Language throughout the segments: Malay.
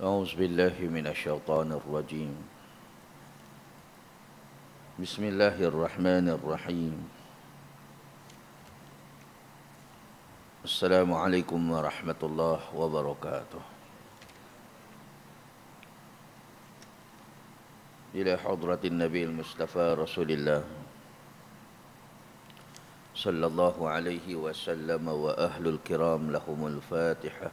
أعوذ بالله من الشيطان الرجيم بسم الله الرحمن الرحيم السلام عليكم ورحمة الله وبركاته إلى حضرة النبي المصطفى رسول الله صلى الله عليه وسلم وأهل الكرام لهم الفاتحة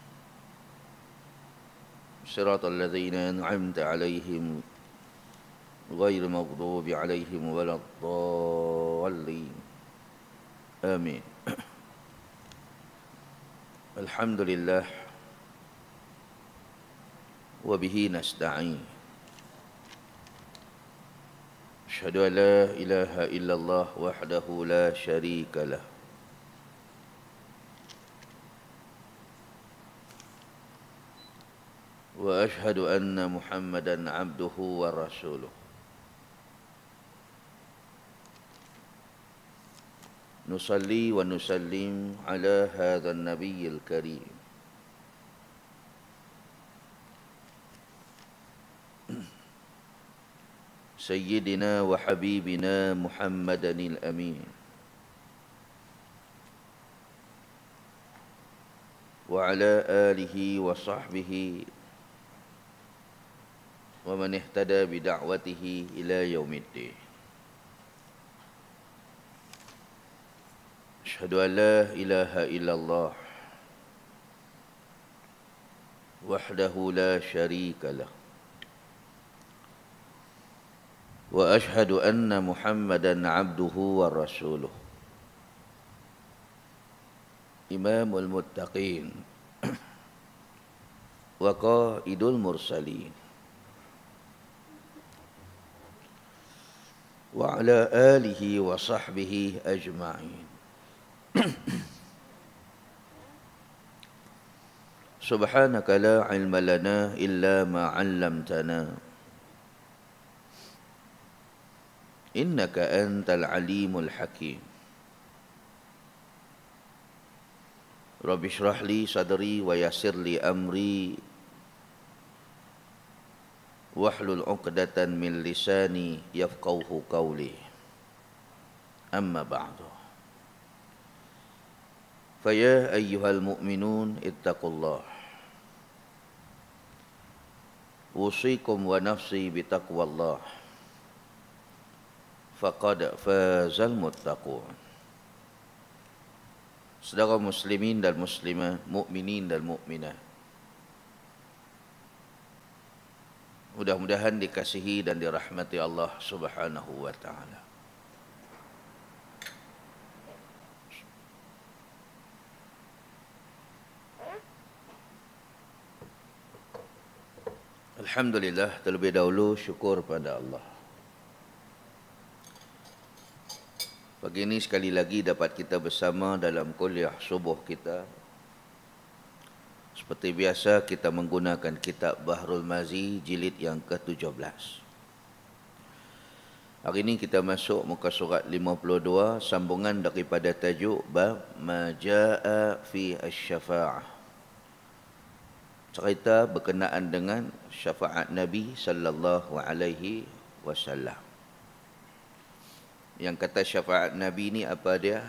صراط الذين أنعمت عليهم غير المغضوب عليهم ولا الضالين آمين الحمد لله وبه نستعين أشهد أن لا إله إلا الله وحده لا شريك له واشهد ان محمدا عبده ورسوله نصلي ونسلم على هذا النبي الكريم سيدنا وحبيبنا محمدا الامين وعلى اله وصحبه ومن اهتدى بدعوته إلى يوم الدين أشهد أن لا إله إلا الله وحده لا شريك له وأشهد أن محمدا عبده ورسوله إمام المتقين وقائد المرسلين وعلى آله وصحبه أجمعين سبحانك لا علم لنا إلا ما علمتنا إنك أنت العليم الحكيم رب اشرح لي صدري ويسر لي أمري واحلل عقدة من لساني يفقه قولي أما بعد فيا أيها المؤمنون اتقوا الله أوصيكم ونفسي بتقوى الله فقد فاز المتقون Saudara muslimin dan muslimat, mukminin dan mukminat mudah-mudahan dikasihi dan dirahmati Allah Subhanahu wa taala. Alhamdulillah terlebih dahulu syukur pada Allah. Pagi ini sekali lagi dapat kita bersama dalam kuliah subuh kita seperti biasa kita menggunakan kitab Bahrul Mazi jilid yang ke-17. Hari ini kita masuk muka surat 52 sambungan daripada tajuk bab majaa fi asy-syafa'ah. Cerita berkenaan dengan syafaat Nabi sallallahu alaihi wasallam. Yang kata syafaat Nabi ni apa dia?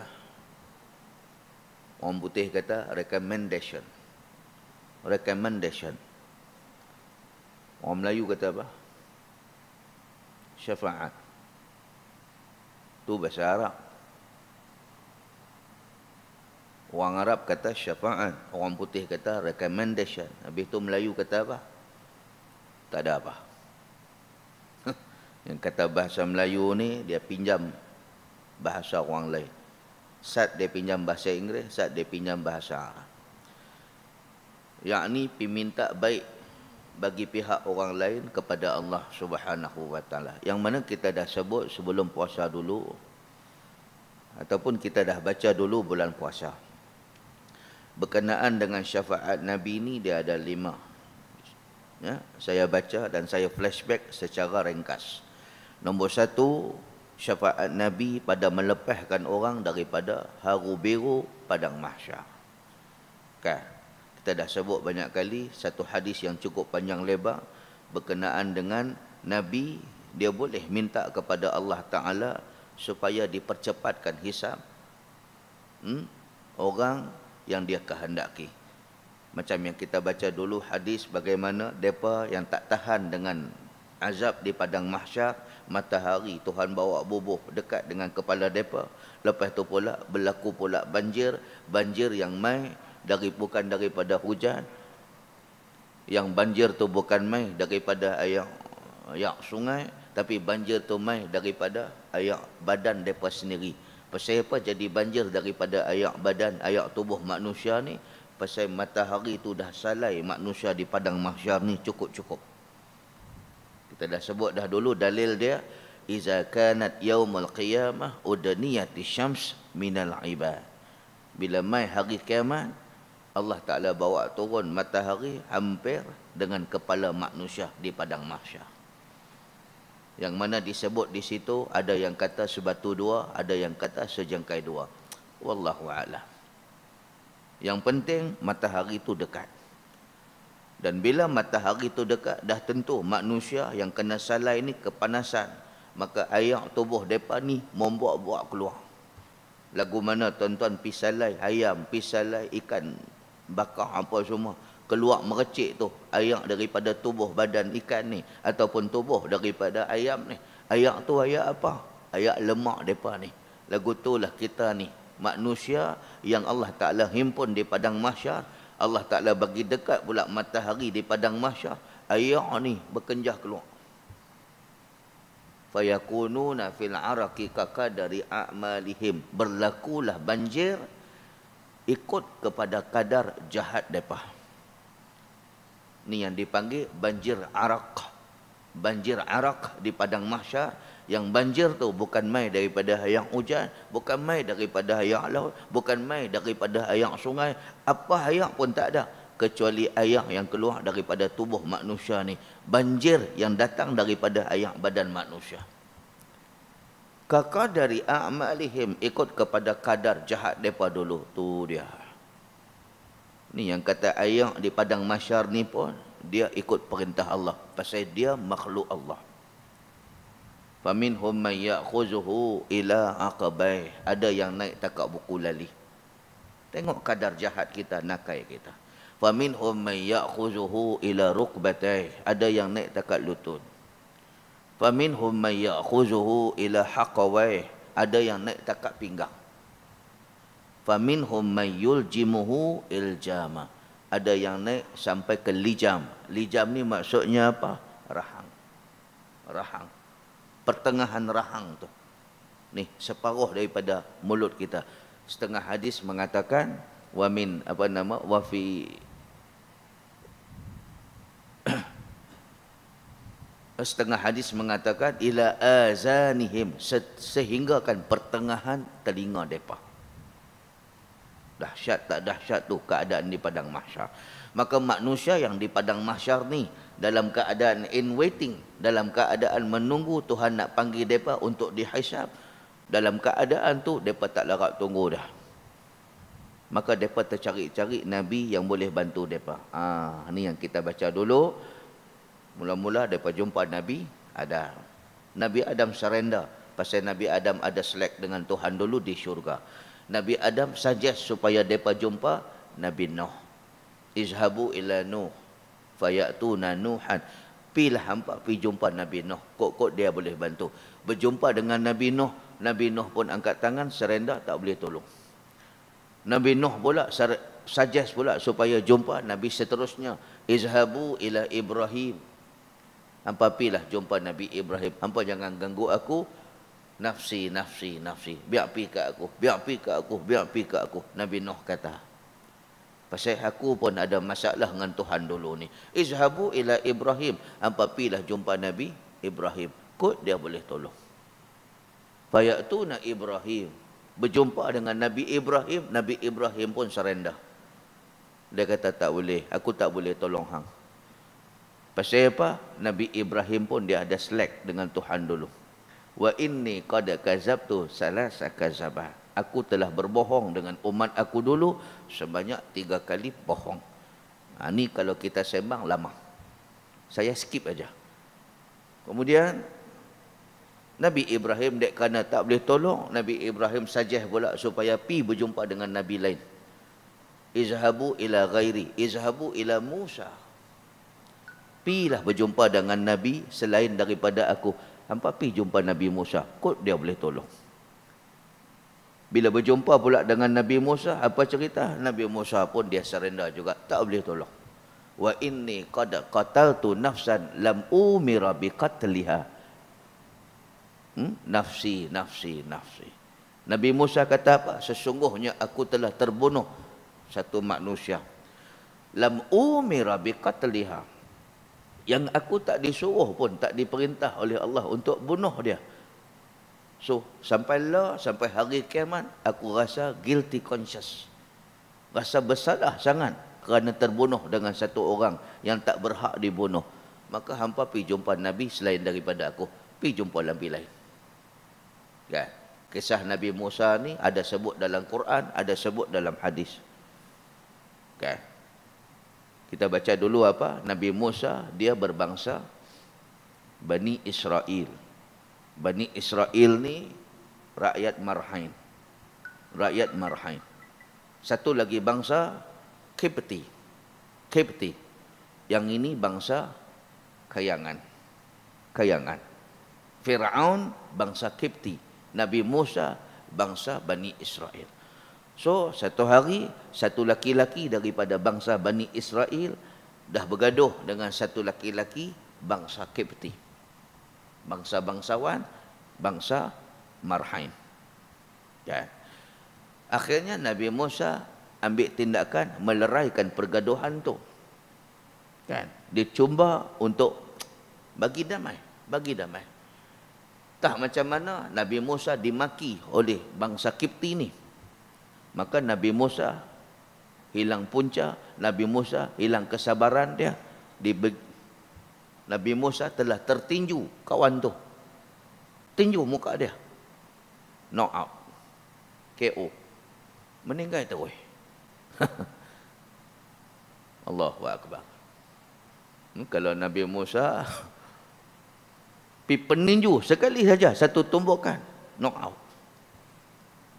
Orang putih kata recommendation recommendation. Orang Melayu kata apa? Syafaat. Tu bahasa Arab. Orang Arab kata syafaat. Orang putih kata recommendation. Habis tu Melayu kata apa? Tak ada apa. Yang kata bahasa Melayu ni dia pinjam bahasa orang lain. Saat dia pinjam bahasa Inggeris, saat dia pinjam bahasa Arab yakni piminta baik bagi pihak orang lain kepada Allah Subhanahu wa taala. Yang mana kita dah sebut sebelum puasa dulu ataupun kita dah baca dulu bulan puasa. Berkenaan dengan syafaat Nabi ini dia ada lima. Ya, saya baca dan saya flashback secara ringkas. Nombor satu, syafaat Nabi pada melepaskan orang daripada haru biru padang mahsyar. Kan? kita dah sebut banyak kali satu hadis yang cukup panjang lebar berkenaan dengan nabi dia boleh minta kepada Allah taala supaya dipercepatkan hisap hmm? orang yang dia kehendaki macam yang kita baca dulu hadis bagaimana depa yang tak tahan dengan azab di padang mahsyar matahari Tuhan bawa bubuh dekat dengan kepala depa lepas tu pula berlaku pula banjir banjir yang main dari bukan daripada hujan yang banjir tu bukan mai daripada air air sungai tapi banjir tu mai daripada air badan depa sendiri pasal apa jadi banjir daripada air badan air tubuh manusia ni pasal matahari tu dah salai manusia di padang mahsyar ni cukup-cukup kita dah sebut dah dulu dalil dia iza kanat yaumul qiyamah udniyatisyams minal ibad bila mai hari kiamat Allah Ta'ala bawa turun matahari hampir dengan kepala manusia di padang mahsyar. Yang mana disebut di situ ada yang kata sebatu dua, ada yang kata sejengkai dua. Wallahu a'lam. Yang penting matahari itu dekat. Dan bila matahari itu dekat, dah tentu manusia yang kena salah ini kepanasan. Maka ayam tubuh mereka ni membuat-buat keluar. Lagu mana tuan-tuan pisalai ayam, pisalai ikan, bakar apa semua keluar merecik tu air daripada tubuh badan ikan ni ataupun tubuh daripada ayam ni air tu air apa air lemak depa ni lagu itulah kita ni manusia yang Allah Taala himpun di padang mahsyar Allah Taala bagi dekat pula matahari di padang mahsyar air ni berkenjah keluar fayakununa fil araqi kakadari a'malihim berlakulah banjir ikut kepada kadar jahat mereka. Ini yang dipanggil banjir arak. Banjir arak di Padang Mahsyar. Yang banjir tu bukan mai daripada yang hujan. Bukan mai daripada yang laut. Bukan mai daripada yang sungai. Apa ayak pun tak ada. Kecuali ayak yang keluar daripada tubuh manusia ni. Banjir yang datang daripada ayak badan manusia kakak dari amalihim ikut kepada kadar jahat depa dulu tu dia ni yang kata ayah di padang masyar ni pun dia ikut perintah Allah pasal dia makhluk Allah faminhum may ya'khuzuhu ila aqbay ada yang naik takak buku lali tengok kadar jahat kita nakai kita faminhum may ya'khuzuhu ila rukbatay ada yang naik takak lutut faminhum may ya'khuzuhu ila hakawai ada yang naik takak pinggang faminhum may yuljimuhu iljama ada yang naik sampai ke lijam lijam ni maksudnya apa rahang rahang pertengahan rahang tu Nih separuh daripada mulut kita setengah hadis mengatakan wamin apa nama wafi setengah hadis mengatakan ila azanihim sehingga kan pertengahan telinga depa dahsyat tak dahsyat tu keadaan di padang mahsyar maka manusia yang di padang mahsyar ni dalam keadaan in waiting dalam keadaan menunggu Tuhan nak panggil depa untuk dihisab dalam keadaan tu depa tak larat tunggu dah maka depa tercari-cari nabi yang boleh bantu depa ah ni yang kita baca dulu Mula-mula dia jumpa Nabi Adam. Nabi Adam serenda, Pasal Nabi Adam ada selek dengan Tuhan dulu di syurga. Nabi Adam suggest supaya mereka jumpa Nabi Nuh. Izhabu ila Nuh. fayaktu Fayatuna Nuhan. Pilah hampa pergi jumpa Nabi Nuh. Kok-kok dia boleh bantu. Berjumpa dengan Nabi Nuh. Nabi Nuh pun angkat tangan serenda tak boleh tolong. Nabi Nuh pula suggest pula supaya jumpa Nabi seterusnya. Izhabu ila Ibrahim. Hampa pilah jumpa Nabi Ibrahim. Hampa jangan ganggu aku. Nafsi, nafsi, nafsi. Biar pi ke aku. Biar pi ke aku. Biar pi ke aku. Nabi Nuh kata. Pasal aku pun ada masalah dengan Tuhan dulu ni. Izhabu ila Ibrahim. Hampa pilah jumpa Nabi Ibrahim. Kut dia boleh tolong. tu nak Ibrahim. Berjumpa dengan Nabi Ibrahim. Nabi Ibrahim pun serendah. Dia kata tak boleh. Aku tak boleh tolong hang. Pasal apa? Nabi Ibrahim pun dia ada selek dengan Tuhan dulu. Wa inni qad kazabtu salasa kazaba. Aku telah berbohong dengan umat aku dulu sebanyak tiga kali bohong. Ha, ini kalau kita sembang lama. Saya skip aja. Kemudian Nabi Ibrahim dek kerana tak boleh tolong, Nabi Ibrahim saja pula supaya pi berjumpa dengan nabi lain. Izhabu ila ghairi, izhabu ila Musa. Pilah berjumpa dengan Nabi selain daripada aku. Hampa pi jumpa Nabi Musa. Kot dia boleh tolong. Bila berjumpa pula dengan Nabi Musa, apa cerita? Nabi Musa pun dia serendah juga. Tak boleh tolong. Wa inni qad qataltu nafsan lam umira bi qatliha. Hmm? Nafsi, nafsi, nafsi. Nabi Musa kata apa? Sesungguhnya aku telah terbunuh satu manusia. Lam umira bi qatliha yang aku tak disuruh pun tak diperintah oleh Allah untuk bunuh dia so sampai lah sampai hari kiamat aku rasa guilty conscious rasa bersalah sangat kerana terbunuh dengan satu orang yang tak berhak dibunuh maka hampa pergi jumpa Nabi selain daripada aku pergi jumpa Nabi lain kan kisah Nabi Musa ni ada sebut dalam Quran ada sebut dalam hadis kan kita baca dulu apa Nabi Musa dia berbangsa Bani Israel Bani Israel ni rakyat Marhain rakyat Marhain satu lagi bangsa Kipti Kipti yang ini bangsa Kayangan Kayangan Fir'aun bangsa Kipti Nabi Musa bangsa Bani Israel So satu hari satu laki-laki daripada bangsa Bani Israel dah bergaduh dengan satu laki-laki bangsa Kipti. Bangsa bangsawan, bangsa Marhaim. Ya. Akhirnya Nabi Musa ambil tindakan meleraikan pergaduhan tu. Kan? Ya. Dia cuba untuk bagi damai, bagi damai. Tak macam mana Nabi Musa dimaki oleh bangsa Kipti ni maka Nabi Musa hilang punca, Nabi Musa hilang kesabaran dia. Nabi Musa telah tertinju kawan tu. Tinju muka dia. Knock out. KO. Meninggal tu weh. Allahu akbar. Hmm, kalau Nabi Musa pi peninju sekali saja satu tumbukan knock out.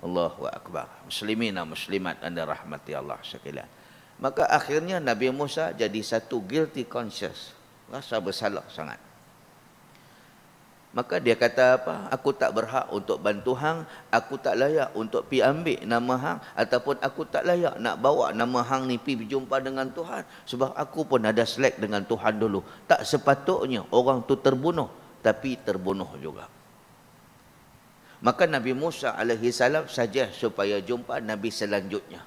Allahu akbar. Muslimina muslimat anda rahmati Allah sekalian. Maka akhirnya Nabi Musa jadi satu guilty conscience, Rasa bersalah sangat. Maka dia kata apa? Aku tak berhak untuk bantu hang, aku tak layak untuk pi ambil nama hang ataupun aku tak layak nak bawa nama hang ni pi berjumpa dengan Tuhan sebab aku pun ada slack dengan Tuhan dulu. Tak sepatutnya orang tu terbunuh tapi terbunuh juga. Maka Nabi Musa alaihi salam saja supaya jumpa Nabi selanjutnya.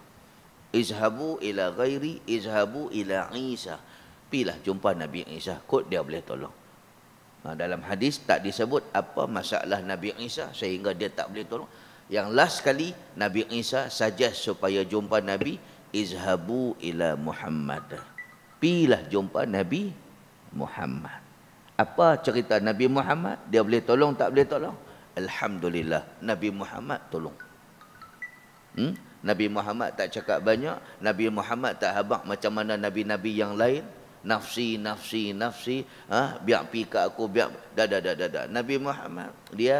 Izhabu ila ghairi, izhabu ila Isa. Pilah jumpa Nabi Isa, kot dia boleh tolong. Ha, dalam hadis tak disebut apa masalah Nabi Isa sehingga dia tak boleh tolong. Yang last kali Nabi Isa saja supaya jumpa Nabi izhabu ila Muhammad. Pilah jumpa Nabi Muhammad. Apa cerita Nabi Muhammad? Dia boleh tolong tak boleh tolong? Alhamdulillah Nabi Muhammad tolong hmm? Nabi Muhammad tak cakap banyak Nabi Muhammad tak habak macam mana Nabi-Nabi yang lain Nafsi, nafsi, nafsi ha? Biar pergi ke aku biar... Dah, dah, dah, dah, dah. Nabi Muhammad Dia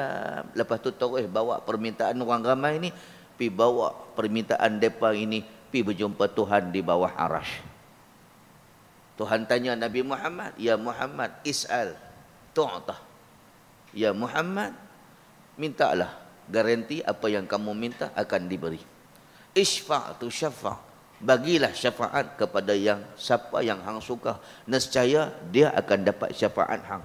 lepas tu terus bawa permintaan orang ramai ni pi bawa permintaan mereka ini pi berjumpa Tuhan di bawah arash Tuhan tanya Nabi Muhammad Ya Muhammad, is'al Tu'atah Ya Muhammad, mintalah garanti apa yang kamu minta akan diberi isfa tu syafa bagilah syafaat kepada yang siapa yang hang suka nescaya dia akan dapat syafaat hang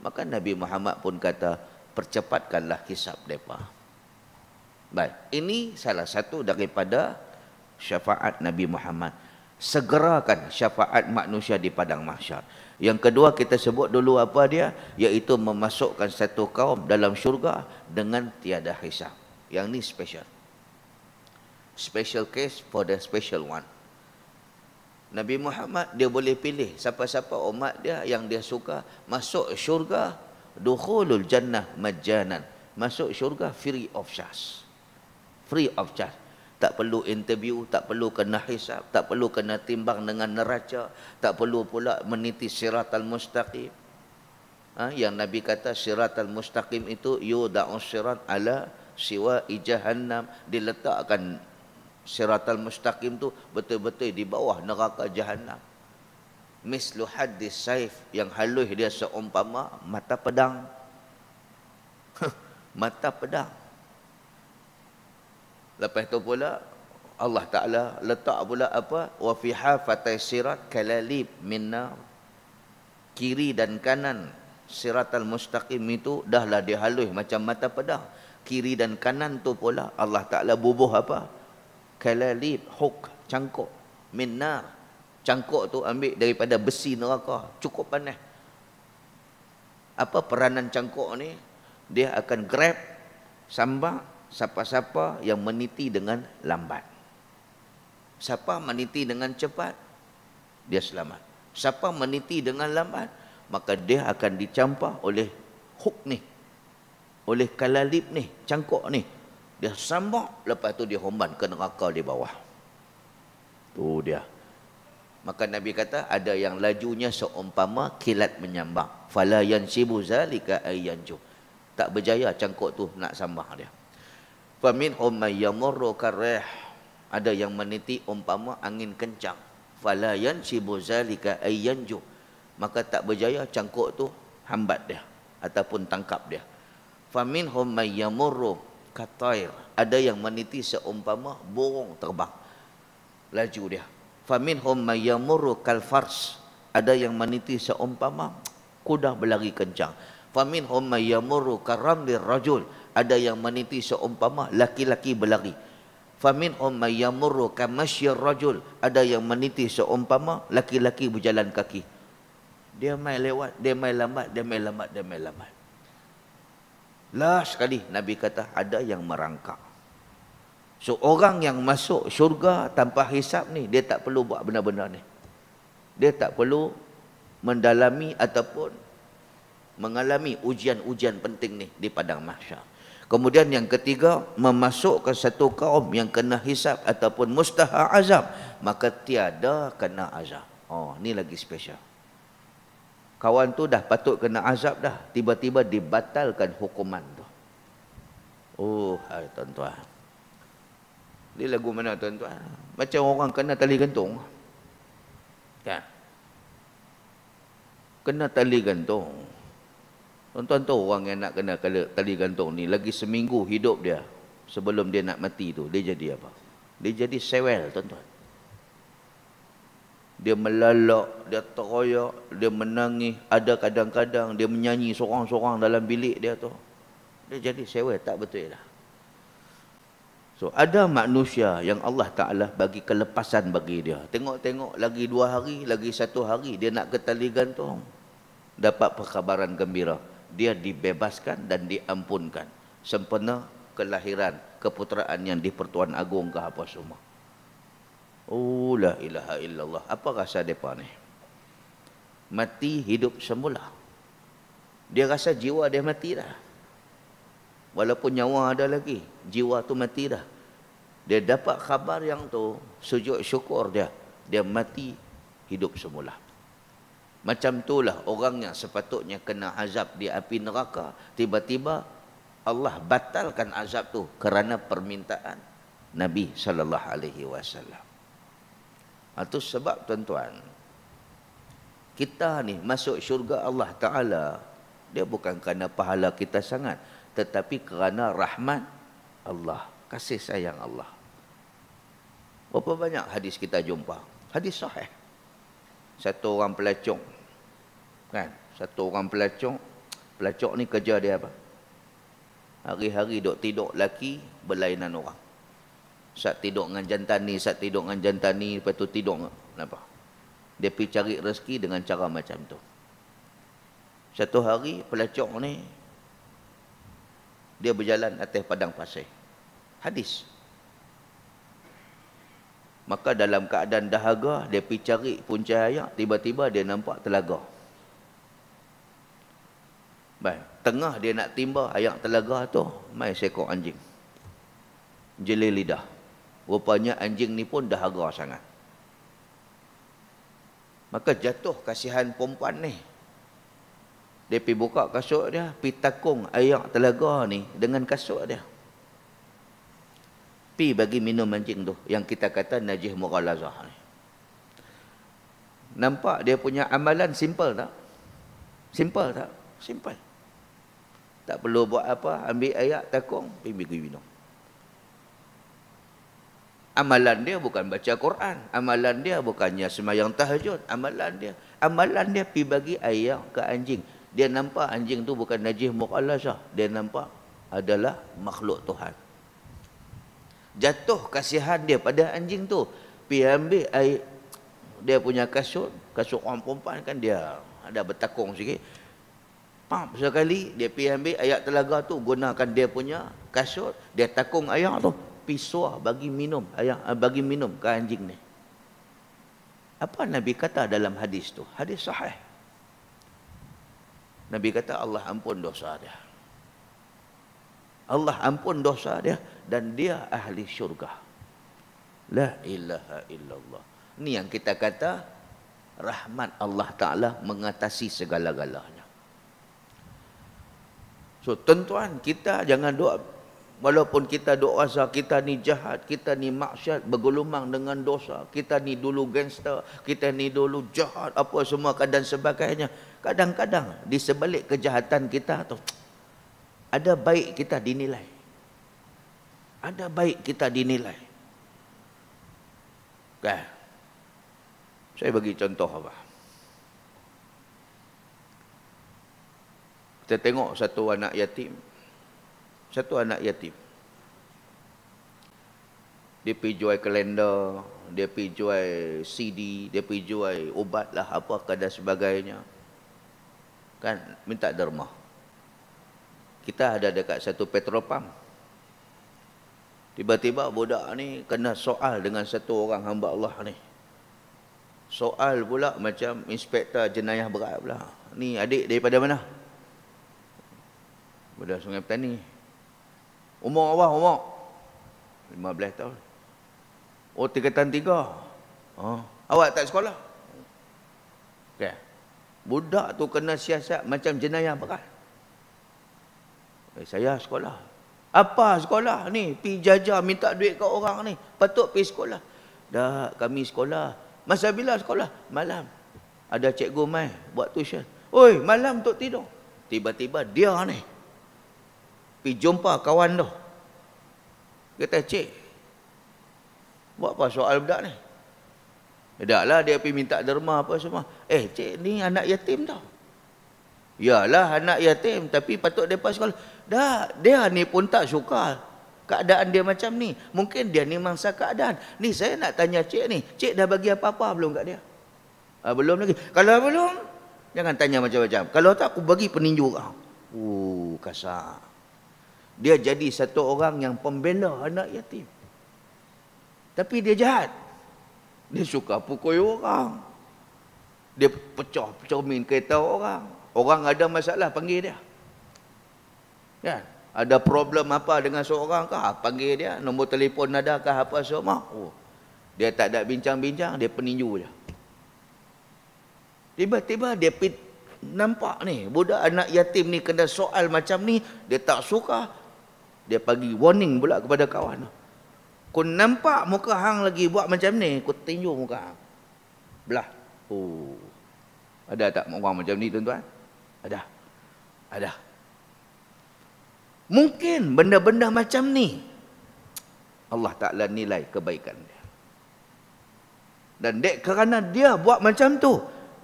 maka Nabi Muhammad pun kata percepatkanlah kisah depa baik ini salah satu daripada syafaat Nabi Muhammad segerakan syafaat manusia di padang mahsyar yang kedua kita sebut dulu apa dia? Iaitu memasukkan satu kaum dalam syurga dengan tiada hisap. Yang ni special. Special case for the special one. Nabi Muhammad dia boleh pilih siapa-siapa umat dia yang dia suka masuk syurga dukhulul jannah majanan masuk syurga free of charge free of charge tak perlu interview, tak perlu kena hisap, tak perlu kena timbang dengan neraca, tak perlu pula meniti siratal mustaqim. Ha? yang Nabi kata siratal mustaqim itu yuda'u sirat ala siwa ijahannam. diletakkan siratal mustaqim tu betul-betul di bawah neraka jahannam. Mislu hadis saif yang halus dia seumpama mata pedang. mata pedang. Lepas tu pula Allah Taala letak pula apa? Wa fi hafatay sirat kalalib minna kiri dan kanan siratal mustaqim itu dahlah dihalui macam mata pedang. Kiri dan kanan tu pula Allah Taala bubuh apa? Kalalib huk cangkok minna cangkok tu ambil daripada besi neraka cukup panas apa peranan cangkok ni dia akan grab sambak siapa-siapa yang meniti dengan lambat. Siapa meniti dengan cepat, dia selamat. Siapa meniti dengan lambat, maka dia akan dicampah oleh hook ni. Oleh kalalip ni, cangkok ni. Dia sambak, lepas tu dia homban ke neraka di bawah. Tu dia. Maka Nabi kata ada yang lajunya seumpama kilat menyambak. Fala yansibu zalika ayyanju. Tak berjaya cangkok tu nak sambak dia famin umayyamurru karih ada yang meniti umpama angin kencang falayan sibu zalika ayanju maka tak berjaya cangkuk tu hambat dia ataupun tangkap dia famin humayyamurru katair ada yang meniti seumpama burung terbang laju dia famin humayyamurru kalfars ada yang meniti seumpama kuda berlari kencang famin humayyamurru karamlir rajul ada yang meniti seumpama laki-laki berlari famin umma yamurru kamasyir rajul ada yang meniti seumpama laki-laki berjalan kaki dia mai lewat dia mai lambat dia mai lambat dia mai lambat lah sekali nabi kata ada yang merangkak so orang yang masuk syurga tanpa hisap ni dia tak perlu buat benda-benda ni dia tak perlu mendalami ataupun mengalami ujian-ujian penting ni di padang mahsyar Kemudian yang ketiga memasukkan satu kaum yang kena hisap ataupun mustaha azab maka tiada kena azab. Oh, ni lagi special. Kawan tu dah patut kena azab dah, tiba-tiba dibatalkan hukuman tu. Oh, hai tuan-tuan. Ni lagu mana tuan-tuan? Macam orang kena tali gantung. Ya, Kena tali gantung. Tuan-tuan tahu orang yang nak kena kala tali gantung ni lagi seminggu hidup dia sebelum dia nak mati tu dia jadi apa? Dia jadi sewel tuan-tuan. Dia melalak, dia teroyak, dia menangis, ada kadang-kadang dia menyanyi seorang-seorang dalam bilik dia tu. Dia jadi sewel tak betul lah. So ada manusia yang Allah Ta'ala bagi kelepasan bagi dia. Tengok-tengok lagi dua hari, lagi satu hari dia nak ke tali gantung. Dapat perkabaran gembira dia dibebaskan dan diampunkan sempena kelahiran keputeraan yang dipertuan agung ke apa semua oh la ilaha illallah apa rasa depa ni mati hidup semula dia rasa jiwa dia mati dah walaupun nyawa ada lagi jiwa tu mati dah dia dapat khabar yang tu sujud syukur dia dia mati hidup semula macam itulah orang yang sepatutnya kena azab di api neraka. Tiba-tiba Allah batalkan azab tu kerana permintaan Nabi sallallahu alaihi wasallam. Itu ha, sebab tuan-tuan kita ni masuk syurga Allah Taala dia bukan kerana pahala kita sangat tetapi kerana rahmat Allah, kasih sayang Allah. Berapa banyak hadis kita jumpa? Hadis sahih satu orang pelacok kan satu orang pelacok pelacok ni kerja dia apa hari-hari dok tidur laki berlainan orang sat tidur dengan jantan ni sat tidur dengan jantan ni lepas tu tidur apa dia pergi cari rezeki dengan cara macam tu satu hari pelacok ni dia berjalan atas padang pasir hadis Maka dalam keadaan dahaga, dia pergi cari punca ayak, tiba-tiba dia nampak telaga. Baik, tengah dia nak timba ayak telaga tu, main seekor anjing. Jeli lidah. Rupanya anjing ni pun dahaga sangat. Maka jatuh kasihan perempuan ni. Dia pergi buka kasut dia, pergi takung ayak telaga ni dengan kasut dia pi bagi minum anjing tu yang kita kata najih mughalazah ni. Nampak dia punya amalan simple tak? Simple tak? Simple. Tak perlu buat apa, ambil ayat takung, pi bagi minum. Amalan dia bukan baca Quran, amalan dia bukannya semayang tahajud, amalan dia amalan dia pi bagi ayat ke anjing. Dia nampak anjing tu bukan najih mughalazah, dia nampak adalah makhluk Tuhan jatuh kasihan dia pada anjing tu pergi ambil air dia punya kasut kasut orang perempuan kan dia ada bertakung sikit pam sekali dia pergi ambil air telaga tu gunakan dia punya kasut dia takung air tu pisau bagi minum ayak eh, bagi minum ke anjing ni apa nabi kata dalam hadis tu hadis sahih nabi kata Allah ampun dosa dia Allah ampun dosa dia dan dia ahli syurga. La ilaha illallah. Ni yang kita kata rahmat Allah Ta'ala mengatasi segala-galanya. So tentuan kita jangan doa walaupun kita doa rasa kita ni jahat, kita ni maksiat bergelumang dengan dosa, kita ni dulu gangster, kita ni dulu jahat apa semua kan dan sebagainya. Kadang-kadang di sebalik kejahatan kita tu ada baik kita dinilai ada baik kita dinilai. Kan? Saya bagi contoh apa? Kita tengok satu anak yatim. Satu anak yatim. Dia pergi jual kalender, dia pergi jual CD, dia pergi jual ubat lah apa kada sebagainya. Kan minta derma. Kita ada dekat satu petrol pump. Tiba-tiba budak ni kena soal dengan satu orang hamba Allah ni. Soal pula macam inspektor jenayah berat pula. Ni adik daripada mana? Budak Sungai Petani. Umur apa umur? 15 tahun. Oh tiga tahun oh, tiga. Ha? Awak tak sekolah? Okay. Budak tu kena siasat macam jenayah berat. Eh, saya sekolah. Apa sekolah ni? Pi jajah minta duit ke orang ni. Patut pi sekolah. Dah kami sekolah. Masa bila sekolah? Malam. Ada cikgu mai buat tuition. Oi, malam tok tidur. Tiba-tiba dia ni. Pi jumpa kawan tu. Kata, "Cik, buat apa soal budak ni?" tidaklah dia lah, pergi minta derma apa semua. Eh, cik ni anak yatim tau. Yalah anak yatim tapi patut dia pas sekolah. Dah, dia ni pun tak suka keadaan dia macam ni. Mungkin dia ni mangsa keadaan. Ni saya nak tanya cik ni. Cik dah bagi apa-apa belum kat dia? Ah, belum lagi. Kalau belum, jangan tanya macam-macam. Kalau tak, aku bagi peninju kau. Uh, kasar. Dia jadi satu orang yang pembela anak yatim. Tapi dia jahat. Dia suka pukul orang. Dia pecah cermin kereta orang orang ada masalah panggil dia kan ada problem apa dengan seorang kah panggil dia nombor telefon ada kah apa semua oh. dia tak ada bincang-bincang dia peninju je tiba-tiba dia pit, nampak ni budak anak yatim ni kena soal macam ni dia tak suka dia pergi warning pula kepada kawan kau nampak muka hang lagi buat macam ni kau tinju muka belah oh ada tak orang macam ni tuan-tuan ada. Ada. Mungkin benda-benda macam ni Allah Taala nilai kebaikan dia. Dan dek kerana dia buat macam tu,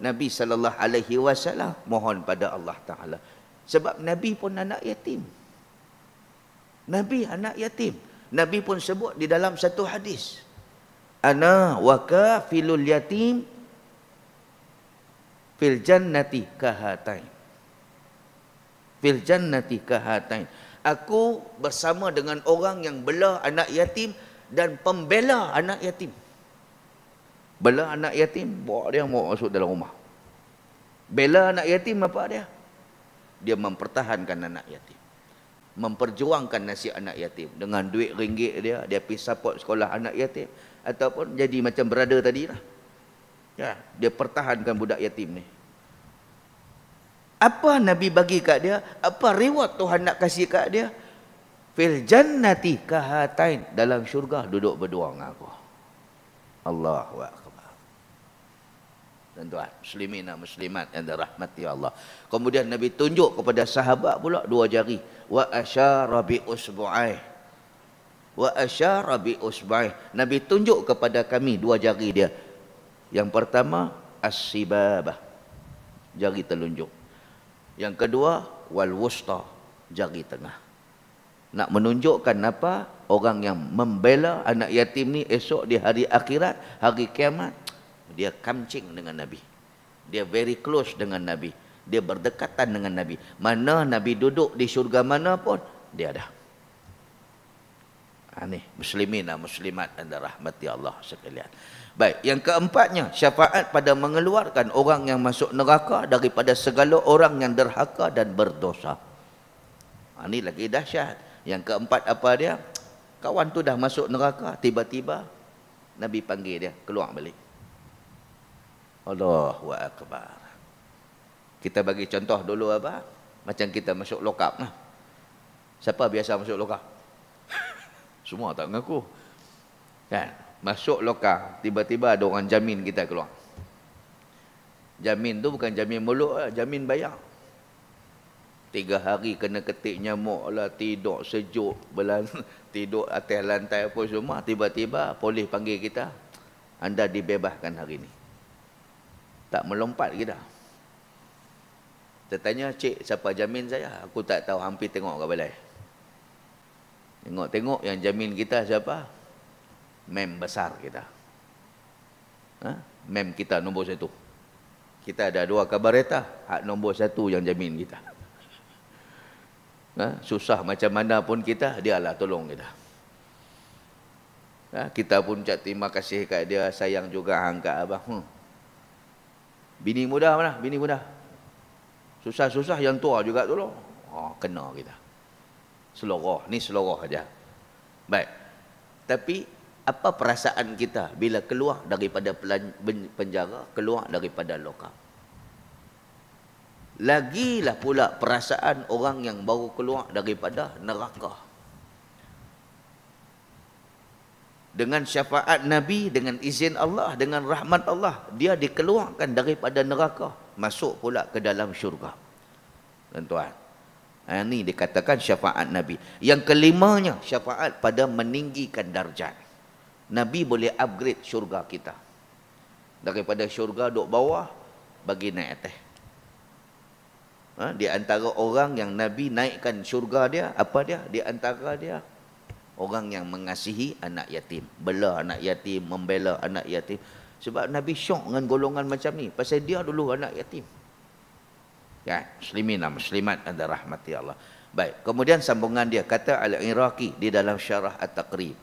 Nabi sallallahu alaihi wasallam mohon pada Allah Taala. Sebab Nabi pun anak yatim. Nabi anak yatim. Nabi pun sebut di dalam satu hadis. Ana waka filul yatim fil jannati kahatain fil jannati kahatain. Aku bersama dengan orang yang bela anak yatim dan pembela anak yatim. Bela anak yatim, bawa dia mau masuk dalam rumah. Bela anak yatim apa dia? Dia mempertahankan anak yatim. Memperjuangkan nasi anak yatim. Dengan duit ringgit dia, dia pergi support sekolah anak yatim. Ataupun jadi macam berada tadi lah. Ya, dia pertahankan budak yatim ni apa Nabi bagi kat dia apa reward Tuhan nak kasih kat dia fil jannati kahatain dalam syurga duduk berdua dengan aku Allahu akbar Tuan-tuan, muslimin dan muslimat yang dirahmati Allah. Kemudian Nabi tunjuk kepada sahabat pula dua jari. Wa asyara bi usbu'ai. Wa asyara bi usbu'ai. Nabi tunjuk kepada kami dua jari dia. Yang pertama, as-sibabah. Jari telunjuk. Yang kedua, wal wusta, jari tengah. Nak menunjukkan apa? Orang yang membela anak yatim ni esok di hari akhirat, hari kiamat, dia kancing dengan Nabi. Dia very close dengan Nabi. Dia berdekatan dengan Nabi. Mana Nabi duduk di syurga mana pun, dia ada. Ini ha, muslimin dan muslimat anda rahmati Allah sekalian. Baik, yang keempatnya syafaat pada mengeluarkan orang yang masuk neraka daripada segala orang yang derhaka dan berdosa. Ha, ini lagi dahsyat. Yang keempat apa dia? Kawan tu dah masuk neraka, tiba-tiba Nabi panggil dia keluar balik. Allahu akbar. Kita bagi contoh dulu apa? Macam kita masuk lokap lah. Siapa biasa masuk lokap? Semua tak mengaku. Kan? masuk loka tiba-tiba ada orang jamin kita keluar jamin tu bukan jamin mulut lah, jamin bayar tiga hari kena ketik nyamuk lah tidur sejuk belan tidur atas lantai apa semua tiba-tiba polis panggil kita anda dibebaskan hari ini. tak melompat kita saya tanya cik siapa jamin saya aku tak tahu hampir tengok ke balai tengok-tengok yang jamin kita siapa mem besar kita. Ha? Mem kita nombor satu. Kita ada dua kabareta, hak nombor satu yang jamin kita. Ha? Susah macam mana pun kita, dialah tolong kita. Ha? Kita pun cakap terima kasih kat dia, sayang juga angkat abang. Hmm. Bini muda mana? Bini muda. Susah-susah yang tua juga tolong. Oh, kena kita. Seloroh, ni seloroh aja. Baik. Tapi apa perasaan kita bila keluar daripada penjara, keluar daripada lokal? Lagilah pula perasaan orang yang baru keluar daripada neraka. Dengan syafaat Nabi, dengan izin Allah, dengan rahmat Allah, dia dikeluarkan daripada neraka, masuk pula ke dalam syurga. Tuan-tuan, ini ha, dikatakan syafaat Nabi. Yang kelimanya, syafaat pada meninggikan darjat. Nabi boleh upgrade syurga kita. Daripada syurga duk bawah, bagi naik atas. Ha? Di antara orang yang Nabi naikkan syurga dia, apa dia? Di antara dia, orang yang mengasihi anak yatim. Bela anak yatim, membela anak yatim. Sebab Nabi syok dengan golongan macam ni. Pasal dia dulu anak yatim. Ya, muslimin lah, muslimat anda rahmati Allah. Baik, kemudian sambungan dia. Kata Al-Iraqi di dalam syarah at takrib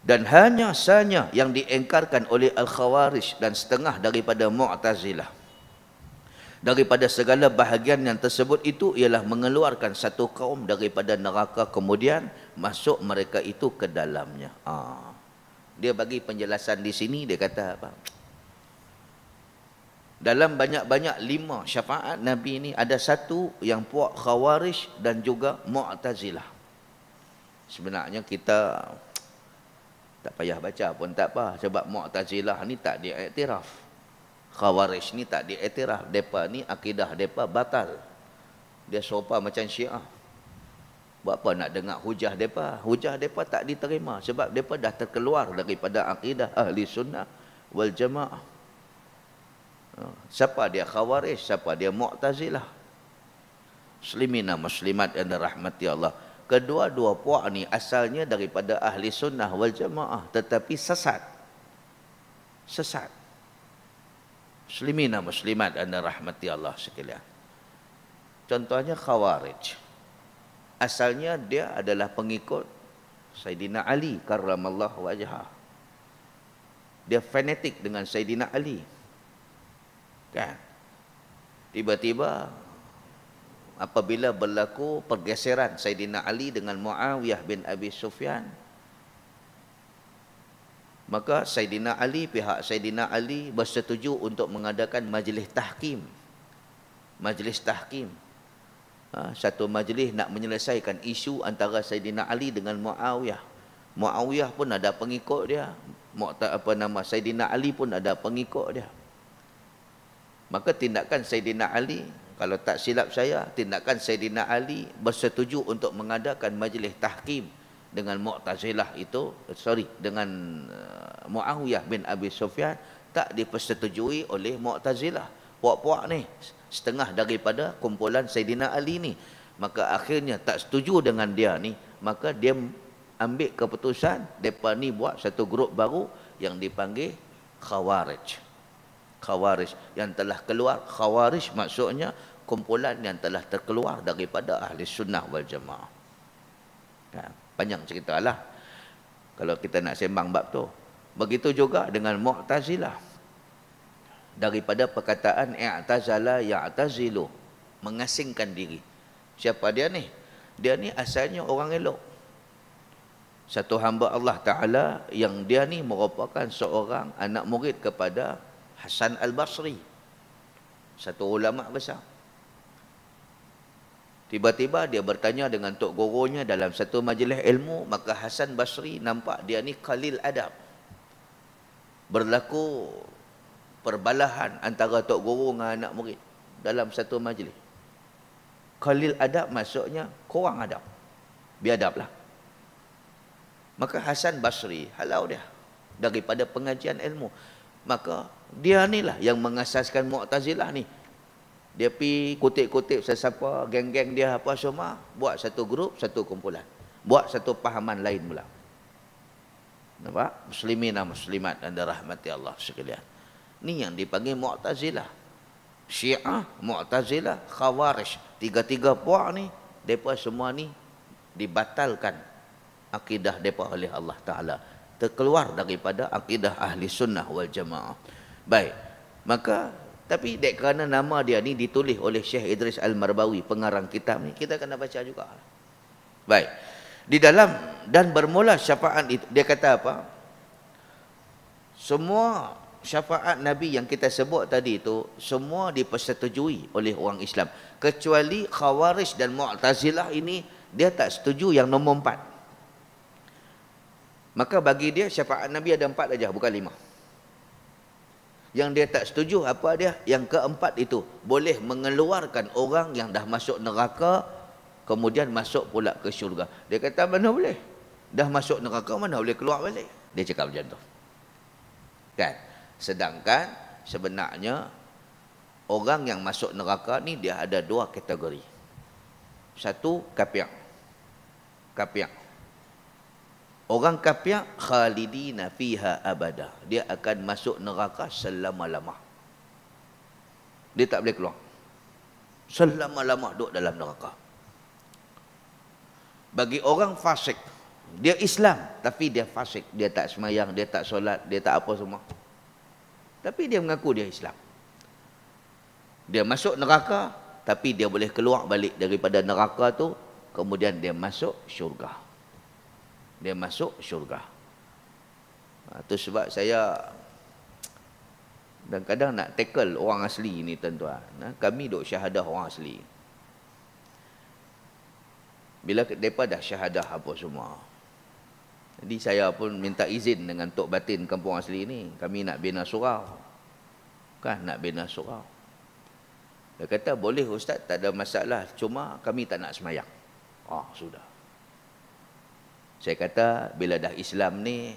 dan hanya sanya yang diengkarkan oleh Al-Khawarij dan setengah daripada Mu'tazilah. Daripada segala bahagian yang tersebut itu ialah mengeluarkan satu kaum daripada neraka kemudian masuk mereka itu ke dalamnya. Ha. Dia bagi penjelasan di sini, dia kata apa? Dalam banyak-banyak lima syafaat Nabi ini ada satu yang puak khawarij dan juga mu'tazilah. Sebenarnya kita tak payah baca pun tak apa. Sebab Mu'tazilah ni tak diiktiraf. Khawarij ni tak diiktiraf. Depa ni akidah depa batal. Dia sopa macam syiah. Buat apa nak dengar hujah depa. Hujah depa tak diterima. Sebab depa dah terkeluar daripada akidah ahli sunnah wal jamaah. Ha, siapa dia khawarij? Siapa dia Mu'tazilah? Muslimina muslimat yang dirahmati Allah kedua-dua puak ni asalnya daripada ahli sunnah wal jamaah tetapi sesat sesat muslimina muslimat anda rahmati Allah sekalian contohnya khawarij asalnya dia adalah pengikut Sayyidina Ali karramallahu wajah dia fanatik dengan Sayyidina Ali kan tiba-tiba apabila berlaku pergeseran Sayyidina Ali dengan Muawiyah bin Abi Sufyan maka Sayyidina Ali pihak Sayyidina Ali bersetuju untuk mengadakan majlis tahkim majlis tahkim ha, satu majlis nak menyelesaikan isu antara Sayyidina Ali dengan Muawiyah Muawiyah pun ada pengikut dia Mokta, apa nama Sayyidina Ali pun ada pengikut dia maka tindakan Sayyidina Ali kalau tak silap saya tindakan Saidina Ali bersetuju untuk mengadakan majlis tahkim dengan Mu'tazilah itu sorry dengan uh, Muawiyah bin Abi Sufyan tak dipersetujui oleh Mu'tazilah puak-puak ni setengah daripada kumpulan Saidina Ali ni maka akhirnya tak setuju dengan dia ni maka dia ambil keputusan depa ni buat satu grup baru yang dipanggil Khawarij Khawarij yang telah keluar Khawarij maksudnya kumpulan yang telah terkeluar daripada ahli sunnah wal jamaah. Ha, panjang cerita lah. Kalau kita nak sembang bab tu. Begitu juga dengan Mu'tazilah. Daripada perkataan I'tazala ya'tazilu. Mengasingkan diri. Siapa dia ni? Dia ni asalnya orang elok. Satu hamba Allah Ta'ala yang dia ni merupakan seorang anak murid kepada Hasan Al-Basri. Satu ulama besar. Tiba-tiba dia bertanya dengan Tok Gorohnya dalam satu majlis ilmu, maka Hasan Basri nampak dia ni kalil Adab. Berlaku perbalahan antara Tok Guru dengan anak murid dalam satu majlis. kalil Adab maksudnya kurang adab. Biadablah. Maka Hasan Basri halau dia daripada pengajian ilmu. Maka dia ni lah yang mengasaskan Mu'tazilah ni dia pi kutip-kutip sesapa, geng-geng dia apa semua buat satu grup satu kumpulan buat satu pahaman lain pula nampak muslimin dan muslimat dan rahmati Allah sekalian ni yang dipanggil mu'tazilah syiah mu'tazilah khawarij tiga-tiga puak ni depa semua ni dibatalkan akidah depa oleh Allah taala terkeluar daripada akidah ahli sunnah wal jamaah baik maka tapi dek kerana nama dia ni ditulis oleh Syekh Idris Al-Marbawi, pengarang kitab ni. Kita kena baca juga. Baik. Di dalam dan bermula syafaat itu. Dia kata apa? Semua syafaat Nabi yang kita sebut tadi itu, semua dipersetujui oleh orang Islam. Kecuali Khawarij dan Mu'tazilah ini, dia tak setuju yang nombor empat. Maka bagi dia syafaat Nabi ada empat saja, bukan lima. Lima. Yang dia tak setuju apa dia? Yang keempat itu boleh mengeluarkan orang yang dah masuk neraka kemudian masuk pula ke syurga. Dia kata mana boleh? Dah masuk neraka mana boleh keluar balik? Dia cakap macam tu. Kan? Sedangkan sebenarnya orang yang masuk neraka ni dia ada dua kategori. Satu kafir. Kafir. Orang kafir khalidina fiha abada. Dia akan masuk neraka selama-lama. Dia tak boleh keluar. Selama-lama duduk dalam neraka. Bagi orang fasik. Dia Islam. Tapi dia fasik. Dia tak semayang. Dia tak solat. Dia tak apa semua. Tapi dia mengaku dia Islam. Dia masuk neraka. Tapi dia boleh keluar balik daripada neraka tu. Kemudian dia masuk syurga. Syurga dia masuk syurga. Itu ha, sebab saya dan kadang nak tackle orang asli ni tuan-tuan. Ha, kami duk syahadah orang asli. Bila mereka dah syahadah apa semua. Jadi saya pun minta izin dengan Tok Batin kampung asli ni. Kami nak bina surau. Kan nak bina surau. Dia kata boleh ustaz tak ada masalah. Cuma kami tak nak semayang. Ah oh, sudah saya kata bila dah Islam ni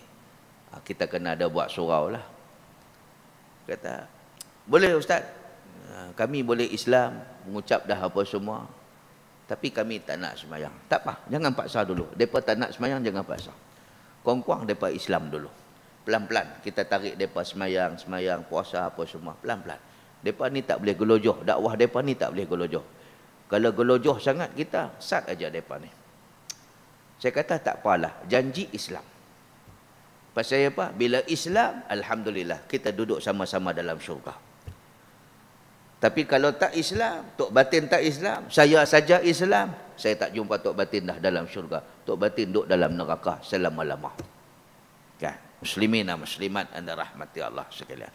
ah, kita kena ada buat surau lah kata boleh ustaz ah, kami boleh Islam mengucap dah apa semua tapi kami tak nak semayang tak apa jangan paksa dulu mereka tak nak semayang jangan paksa kongkuang mereka Islam dulu pelan-pelan kita tarik mereka semayang semayang puasa apa semua pelan-pelan mereka ni tak boleh gelojoh dakwah mereka ni tak boleh gelojoh kalau gelojoh sangat kita sat aja mereka ni saya kata tak apalah, janji Islam. Pasal apa? Bila Islam, Alhamdulillah, kita duduk sama-sama dalam syurga. Tapi kalau tak Islam, Tok Batin tak Islam, saya saja Islam, saya tak jumpa Tok Batin dah dalam syurga. Tok Batin duduk dalam neraka selama-lama. Kan? Muslimin dan muslimat anda rahmati Allah sekalian.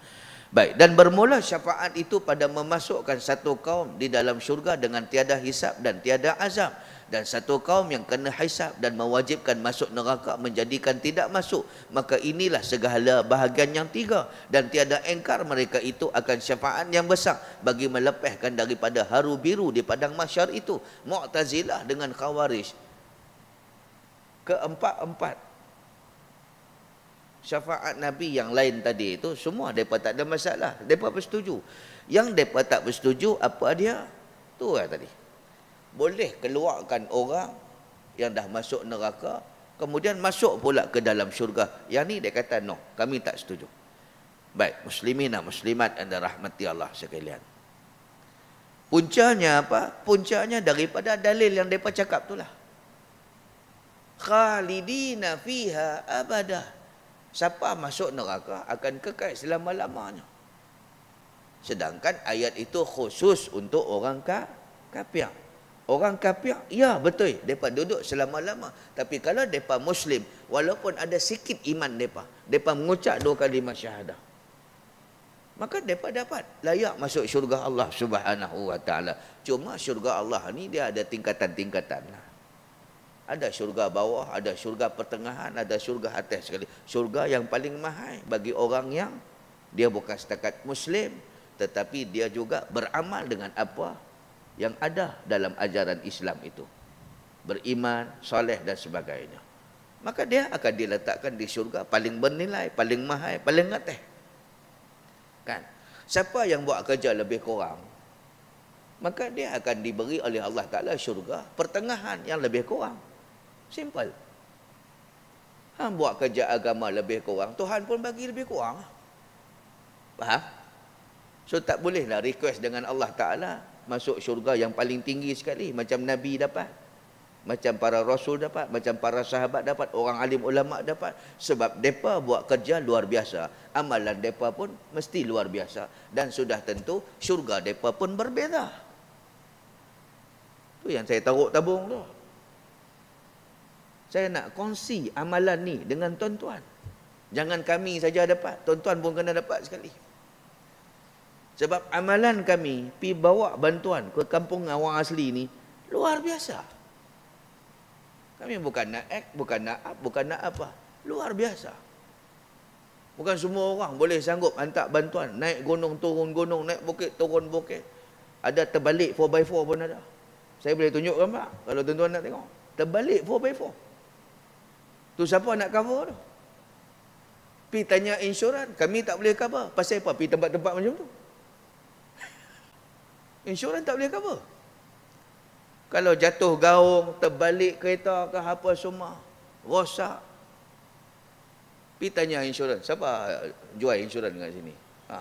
Baik, dan bermula syafaat itu pada memasukkan satu kaum di dalam syurga dengan tiada hisap dan tiada azam dan satu kaum yang kena hisab dan mewajibkan masuk neraka menjadikan tidak masuk maka inilah segala bahagian yang tiga dan tiada engkar mereka itu akan syafaat yang besar bagi melepehkan daripada haru biru di padang mahsyar itu mu'tazilah dengan khawarij keempat-empat syafaat nabi yang lain tadi itu semua depa tak ada masalah depa bersetuju yang depa tak bersetuju apa dia tu lah tadi boleh keluarkan orang yang dah masuk neraka kemudian masuk pula ke dalam syurga yang ni dia kata no kami tak setuju baik muslimin dan muslimat anda rahmati Allah sekalian puncanya apa puncanya daripada dalil yang depa cakap itulah khalidina fiha abada siapa masuk neraka akan kekal selama-lamanya sedangkan ayat itu khusus untuk orang kafir ka Orang kafir, ya betul. Mereka duduk selama-lama. Tapi kalau mereka Muslim, walaupun ada sikit iman mereka. Mereka mengucap dua kali syahadah. Maka mereka dapat layak masuk syurga Allah subhanahu wa ta'ala. Cuma syurga Allah ni dia ada tingkatan-tingkatan lah. Ada syurga bawah, ada syurga pertengahan, ada syurga atas sekali. Syurga yang paling mahal bagi orang yang dia bukan setakat Muslim. Tetapi dia juga beramal dengan apa yang ada dalam ajaran Islam itu. Beriman, soleh dan sebagainya. Maka dia akan diletakkan di syurga paling bernilai, paling mahal, paling ngeteh. Kan? Siapa yang buat kerja lebih kurang, maka dia akan diberi oleh Allah Ta'ala syurga pertengahan yang lebih kurang. Simple. Ha, buat kerja agama lebih kurang, Tuhan pun bagi lebih kurang. Lah. Faham? So tak bolehlah request dengan Allah Ta'ala masuk syurga yang paling tinggi sekali macam nabi dapat macam para rasul dapat macam para sahabat dapat orang alim ulama dapat sebab depa buat kerja luar biasa amalan depa pun mesti luar biasa dan sudah tentu syurga depa pun berbeza tu yang saya taruh tabung tu saya nak kongsi amalan ni dengan tuan-tuan jangan kami saja dapat tuan-tuan pun kena dapat sekali sebab amalan kami pi bawa bantuan ke kampung orang asli ni luar biasa. Kami bukan nak ek, bukan nak apa, bukan nak apa. Luar biasa. Bukan semua orang boleh sanggup hantar bantuan. Naik gunung, turun gunung, naik bukit, turun bukit. Ada terbalik 4x4 pun ada. Saya boleh tunjukkan pak kalau tuan-tuan nak tengok. Terbalik 4x4. Tu siapa nak cover tu? Pi tanya insurans, kami tak boleh cover. Pasal apa? Pi tempat-tempat macam tu. Insurans tak boleh cover. Kalau jatuh gaung, terbalik kereta ke apa semua, rosak. Pergi tanya insurans. Siapa jual insurans dekat sini? Ha.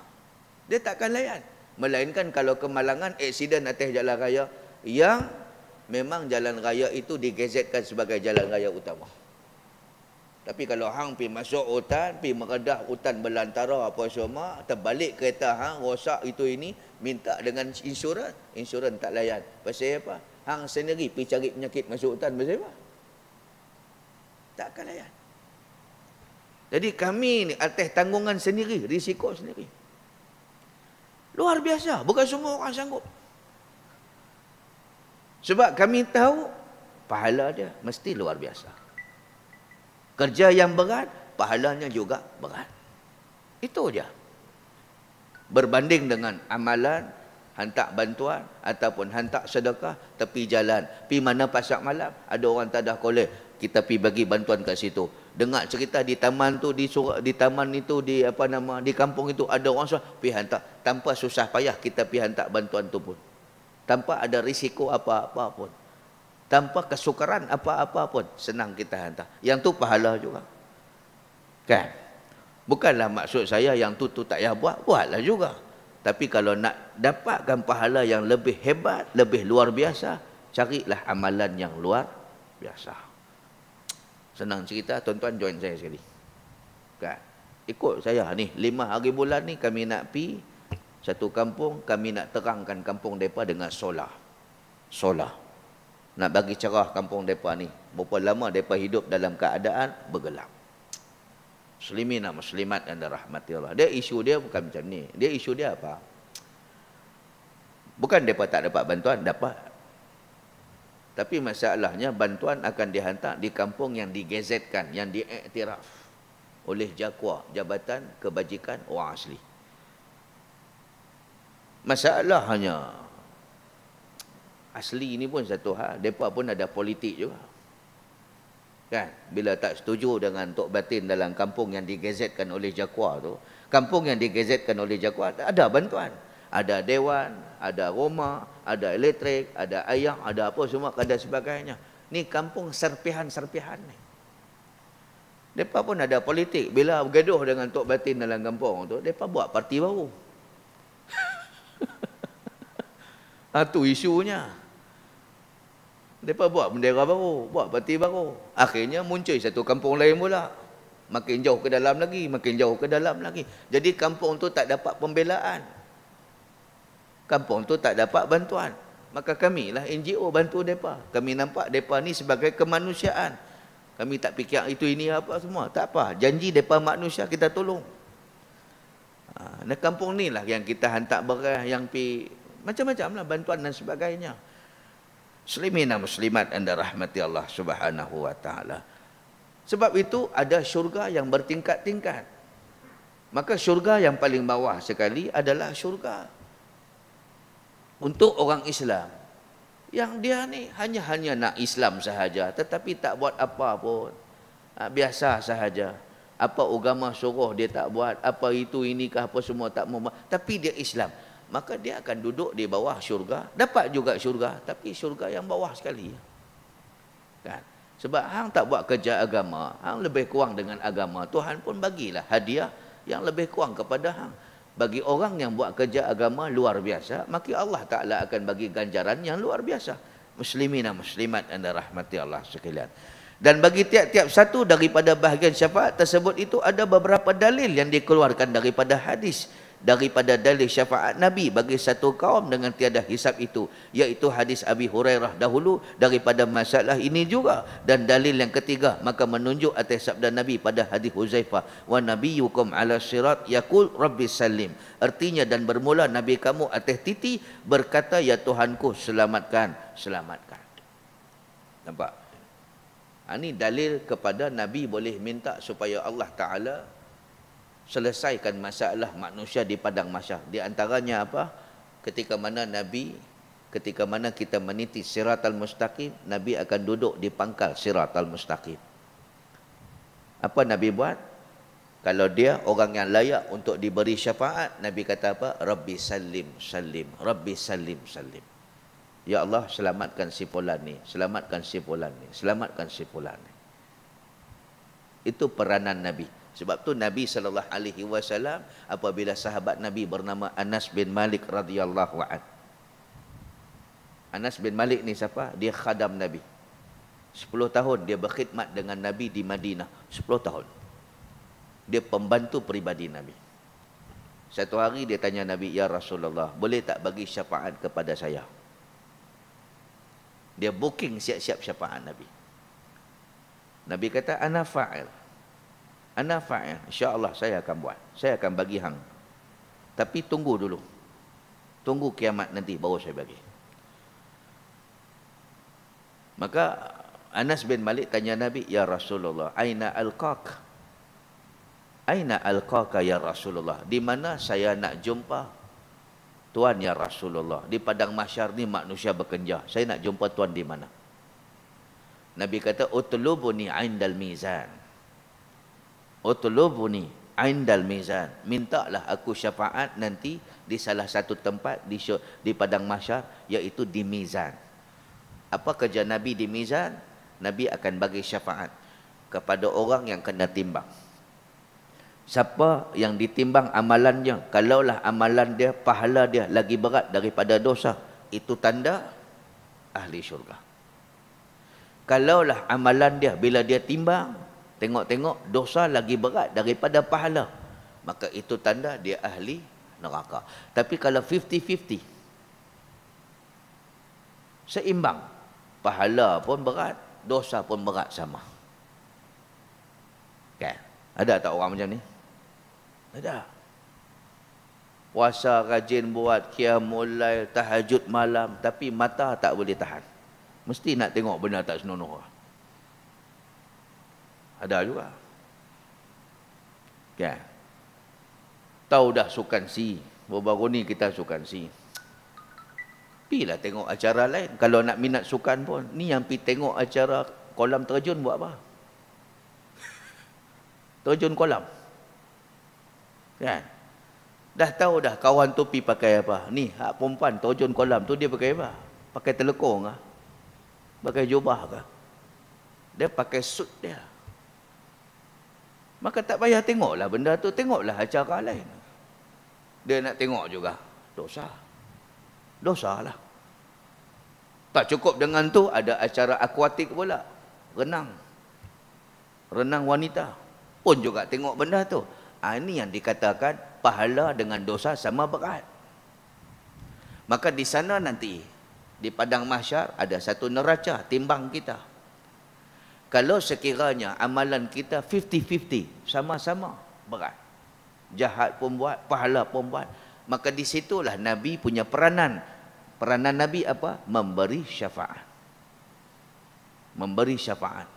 Dia takkan layan. Melainkan kalau kemalangan, eksiden atas jalan raya yang memang jalan raya itu digezetkan sebagai jalan raya utama. Tapi kalau hang pergi masuk hutan, pergi meredah hutan belantara apa semua, terbalik kereta hang, rosak itu ini, minta dengan insurans, insurans tak layan. Pasal apa? Hang sendiri pergi cari penyakit masuk hutan, pasal apa? Tak akan layan. Jadi kami ni atas tanggungan sendiri, risiko sendiri. Luar biasa, bukan semua orang sanggup. Sebab kami tahu pahala dia mesti luar biasa. Kerja yang berat, pahalanya juga berat. Itu saja. Berbanding dengan amalan, hantar bantuan ataupun hantar sedekah tepi jalan. Pi mana pasak malam, ada orang tak ada kolej, kita pi bagi bantuan kat situ. Dengar cerita di taman tu di surat, di taman itu di apa nama di kampung itu ada orang susah pi hantar tanpa susah payah kita pi hantar bantuan tu pun. Tanpa ada risiko apa-apa pun tanpa kesukaran apa-apa pun senang kita hantar yang tu pahala juga kan bukanlah maksud saya yang tu tu tak payah buat buatlah juga tapi kalau nak dapatkan pahala yang lebih hebat lebih luar biasa carilah amalan yang luar biasa senang cerita tuan-tuan join saya sekali kan ikut saya ni lima hari bulan ni kami nak pi satu kampung kami nak terangkan kampung mereka dengan solar solar nak bagi cerah kampung mereka ni. Berapa lama mereka hidup dalam keadaan bergelap. Muslimin dan muslimat yang dirahmati Allah. Dia isu dia bukan macam ni. Dia isu dia apa? Bukan mereka tak dapat bantuan, dapat. Tapi masalahnya bantuan akan dihantar di kampung yang digezetkan, yang diiktiraf oleh JAKWA, Jabatan Kebajikan Orang Asli. Masalahnya, asli ni pun satu hal. Mereka pun ada politik juga. Kan? Bila tak setuju dengan Tok Batin dalam kampung yang digazetkan oleh Jakwa tu. Kampung yang digazetkan oleh Jakwa ada bantuan. Ada dewan, ada Roma, ada elektrik, ada ayam, ada apa semua, ada sebagainya. Ni kampung serpihan-serpihan ni. Mereka pun ada politik. Bila bergaduh dengan Tok Batin dalam kampung tu, mereka buat parti baru. Itu isunya. Mereka buat bendera baru, buat parti baru. Akhirnya muncul satu kampung lain pula. Makin jauh ke dalam lagi, makin jauh ke dalam lagi. Jadi kampung tu tak dapat pembelaan. Kampung tu tak dapat bantuan. Maka kami lah NGO bantu mereka. Kami nampak mereka ni sebagai kemanusiaan. Kami tak fikir itu ini apa semua. Tak apa. Janji mereka manusia kita tolong. Ha, nah kampung ni lah yang kita hantar beras, yang pi macam-macam lah bantuan dan sebagainya muslimin dan muslimat anda rahmati Allah Subhanahu wa taala. Sebab itu ada syurga yang bertingkat-tingkat. Maka syurga yang paling bawah sekali adalah syurga untuk orang Islam. Yang dia ni hanya-hanya nak Islam sahaja tetapi tak buat apa pun. Ha, biasa sahaja. Apa agama suruh dia tak buat, apa itu inikah apa semua tak mau. Tapi dia Islam maka dia akan duduk di bawah syurga dapat juga syurga tapi syurga yang bawah sekali kan sebab hang tak buat kerja agama hang lebih kurang dengan agama Tuhan pun bagilah hadiah yang lebih kurang kepada hang bagi orang yang buat kerja agama luar biasa maka Allah Taala akan bagi ganjaran yang luar biasa muslimin dan muslimat yang rahmati Allah sekalian dan bagi tiap-tiap satu daripada bahagian syafaat tersebut itu ada beberapa dalil yang dikeluarkan daripada hadis daripada dalil syafaat Nabi bagi satu kaum dengan tiada hisap itu iaitu hadis Abi Hurairah dahulu daripada masalah ini juga dan dalil yang ketiga maka menunjuk atas sabda Nabi pada hadis Huzaifah wa nabiyukum ala sirat yakul rabbi salim artinya dan bermula Nabi kamu atas titi berkata ya Tuhanku selamatkan selamatkan nampak ini ha, dalil kepada Nabi boleh minta supaya Allah Ta'ala selesaikan masalah manusia di padang mahsyar di antaranya apa ketika mana nabi ketika mana kita meniti siratal mustaqim nabi akan duduk di pangkal siratal mustaqim apa nabi buat kalau dia orang yang layak untuk diberi syafaat nabi kata apa rabbi salim salim rabbi salim salim ya allah selamatkan si polan ni selamatkan si polan ni selamatkan si polan ni itu peranan nabi sebab tu Nabi sallallahu alaihi wasallam apabila sahabat Nabi bernama Anas bin Malik radhiyallahu an. Anas bin Malik ni siapa? Dia khadam Nabi. 10 tahun dia berkhidmat dengan Nabi di Madinah. 10 tahun. Dia pembantu peribadi Nabi. Satu hari dia tanya Nabi, "Ya Rasulullah, boleh tak bagi syafaat kepada saya?" Dia booking siap-siap syafaat Nabi. Nabi kata, "Ana fa'il." Ana fa'il. Allah saya akan buat. Saya akan bagi hang. Tapi tunggu dulu. Tunggu kiamat nanti baru saya bagi. Maka Anas bin Malik tanya Nabi, Ya Rasulullah, Aina al-qaq? Aina al-qaqa ya Rasulullah? Di mana saya nak jumpa Tuhan ya Rasulullah? Di padang masyar ni manusia bekerja, Saya nak jumpa Tuhan di mana? Nabi kata, Utlubuni indal mizan utlubuni aindal mizan mintalah aku syafaat nanti di salah satu tempat di di padang masyar, iaitu di mizan apa kerja nabi di mizan nabi akan bagi syafaat kepada orang yang kena timbang siapa yang ditimbang amalannya kalaulah amalan dia pahala dia lagi berat daripada dosa itu tanda ahli syurga kalaulah amalan dia bila dia timbang Tengok-tengok dosa lagi berat daripada pahala. Maka itu tanda dia ahli neraka. Tapi kalau 50-50. Seimbang. Pahala pun berat, dosa pun berat sama. Kan? Ada tak orang macam ni? Ada. Puasa rajin buat, kia mulai tahajud malam. Tapi mata tak boleh tahan. Mesti nak tengok benda tak senonoh. Ada juga. Ya. Tahu dah sukan si. Baru-baru ni kita sukan si. Pilah tengok acara lain. Kalau nak minat sukan pun. Ni yang pi tengok acara kolam terjun buat apa? Terjun kolam. Ya, Dah tahu dah kawan tu pi pakai apa? Ni, hak perempuan terjun kolam tu dia pakai apa? Pakai telekong ah. Pakai jubah ke? Dia pakai suit dia. Maka tak payah tengoklah benda tu, tengoklah acara lain. Dia nak tengok juga, dosa. dosa lah Tak cukup dengan tu ada acara akuatik pula, renang. Renang wanita pun juga tengok benda tu. Ha, ini yang dikatakan pahala dengan dosa sama berat. Maka di sana nanti di padang mahsyar ada satu neraca timbang kita. Kalau sekiranya amalan kita 50-50 sama-sama berat. Jahat pun buat, pahala pun buat. Maka di situlah Nabi punya peranan. Peranan Nabi apa? Memberi syafaat. Memberi syafaat.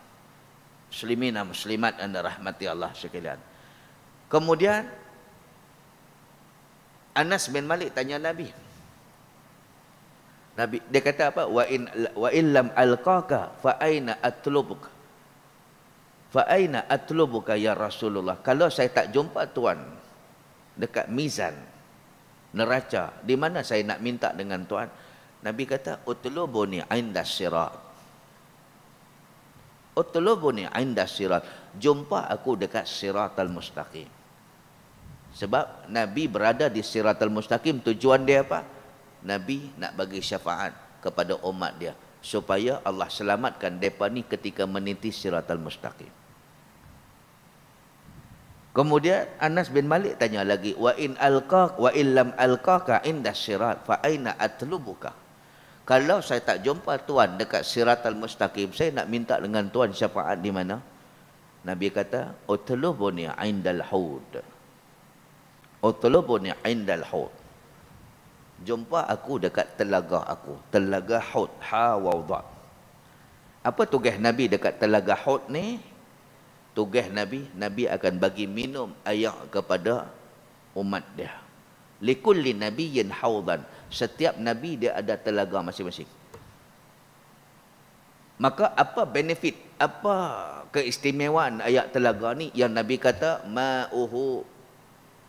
Muslimin dan muslimat anda rahmati Allah sekalian. Kemudian Anas bin Malik tanya Nabi. Nabi dia kata apa? Wa in wa illam alqaka fa aina atlubuka? Fa aina atlubuka ya Rasulullah? Kalau saya tak jumpa tuan dekat mizan neraca, di mana saya nak minta dengan tuan? Nabi kata utlubuni inda sirat. Utlubuni inda sirat. Jumpa aku dekat siratal mustaqim. Sebab Nabi berada di siratal mustaqim tujuan dia apa? Nabi nak bagi syafaat kepada umat dia supaya Allah selamatkan depa ni ketika meniti siratal mustaqim. Kemudian Anas bin Malik tanya lagi, wa in alqa wa in lam alqa ka inda sirat fa aina atlubuka? Kalau saya tak jumpa tuan dekat siratal mustaqim, saya nak minta dengan tuan syafaat di mana? Nabi kata, "Utlubuni indal haud." Utlubuni indal haud. Jumpa aku dekat telaga aku, telaga Haud, ha wa Apa tugas Nabi dekat telaga Haud ni? tugas Nabi, Nabi akan bagi minum air kepada umat dia. Likulli nabiyyin haudan. Setiap Nabi dia ada telaga masing-masing. Maka apa benefit, apa keistimewaan ayat telaga ni yang Nabi kata ma'uhu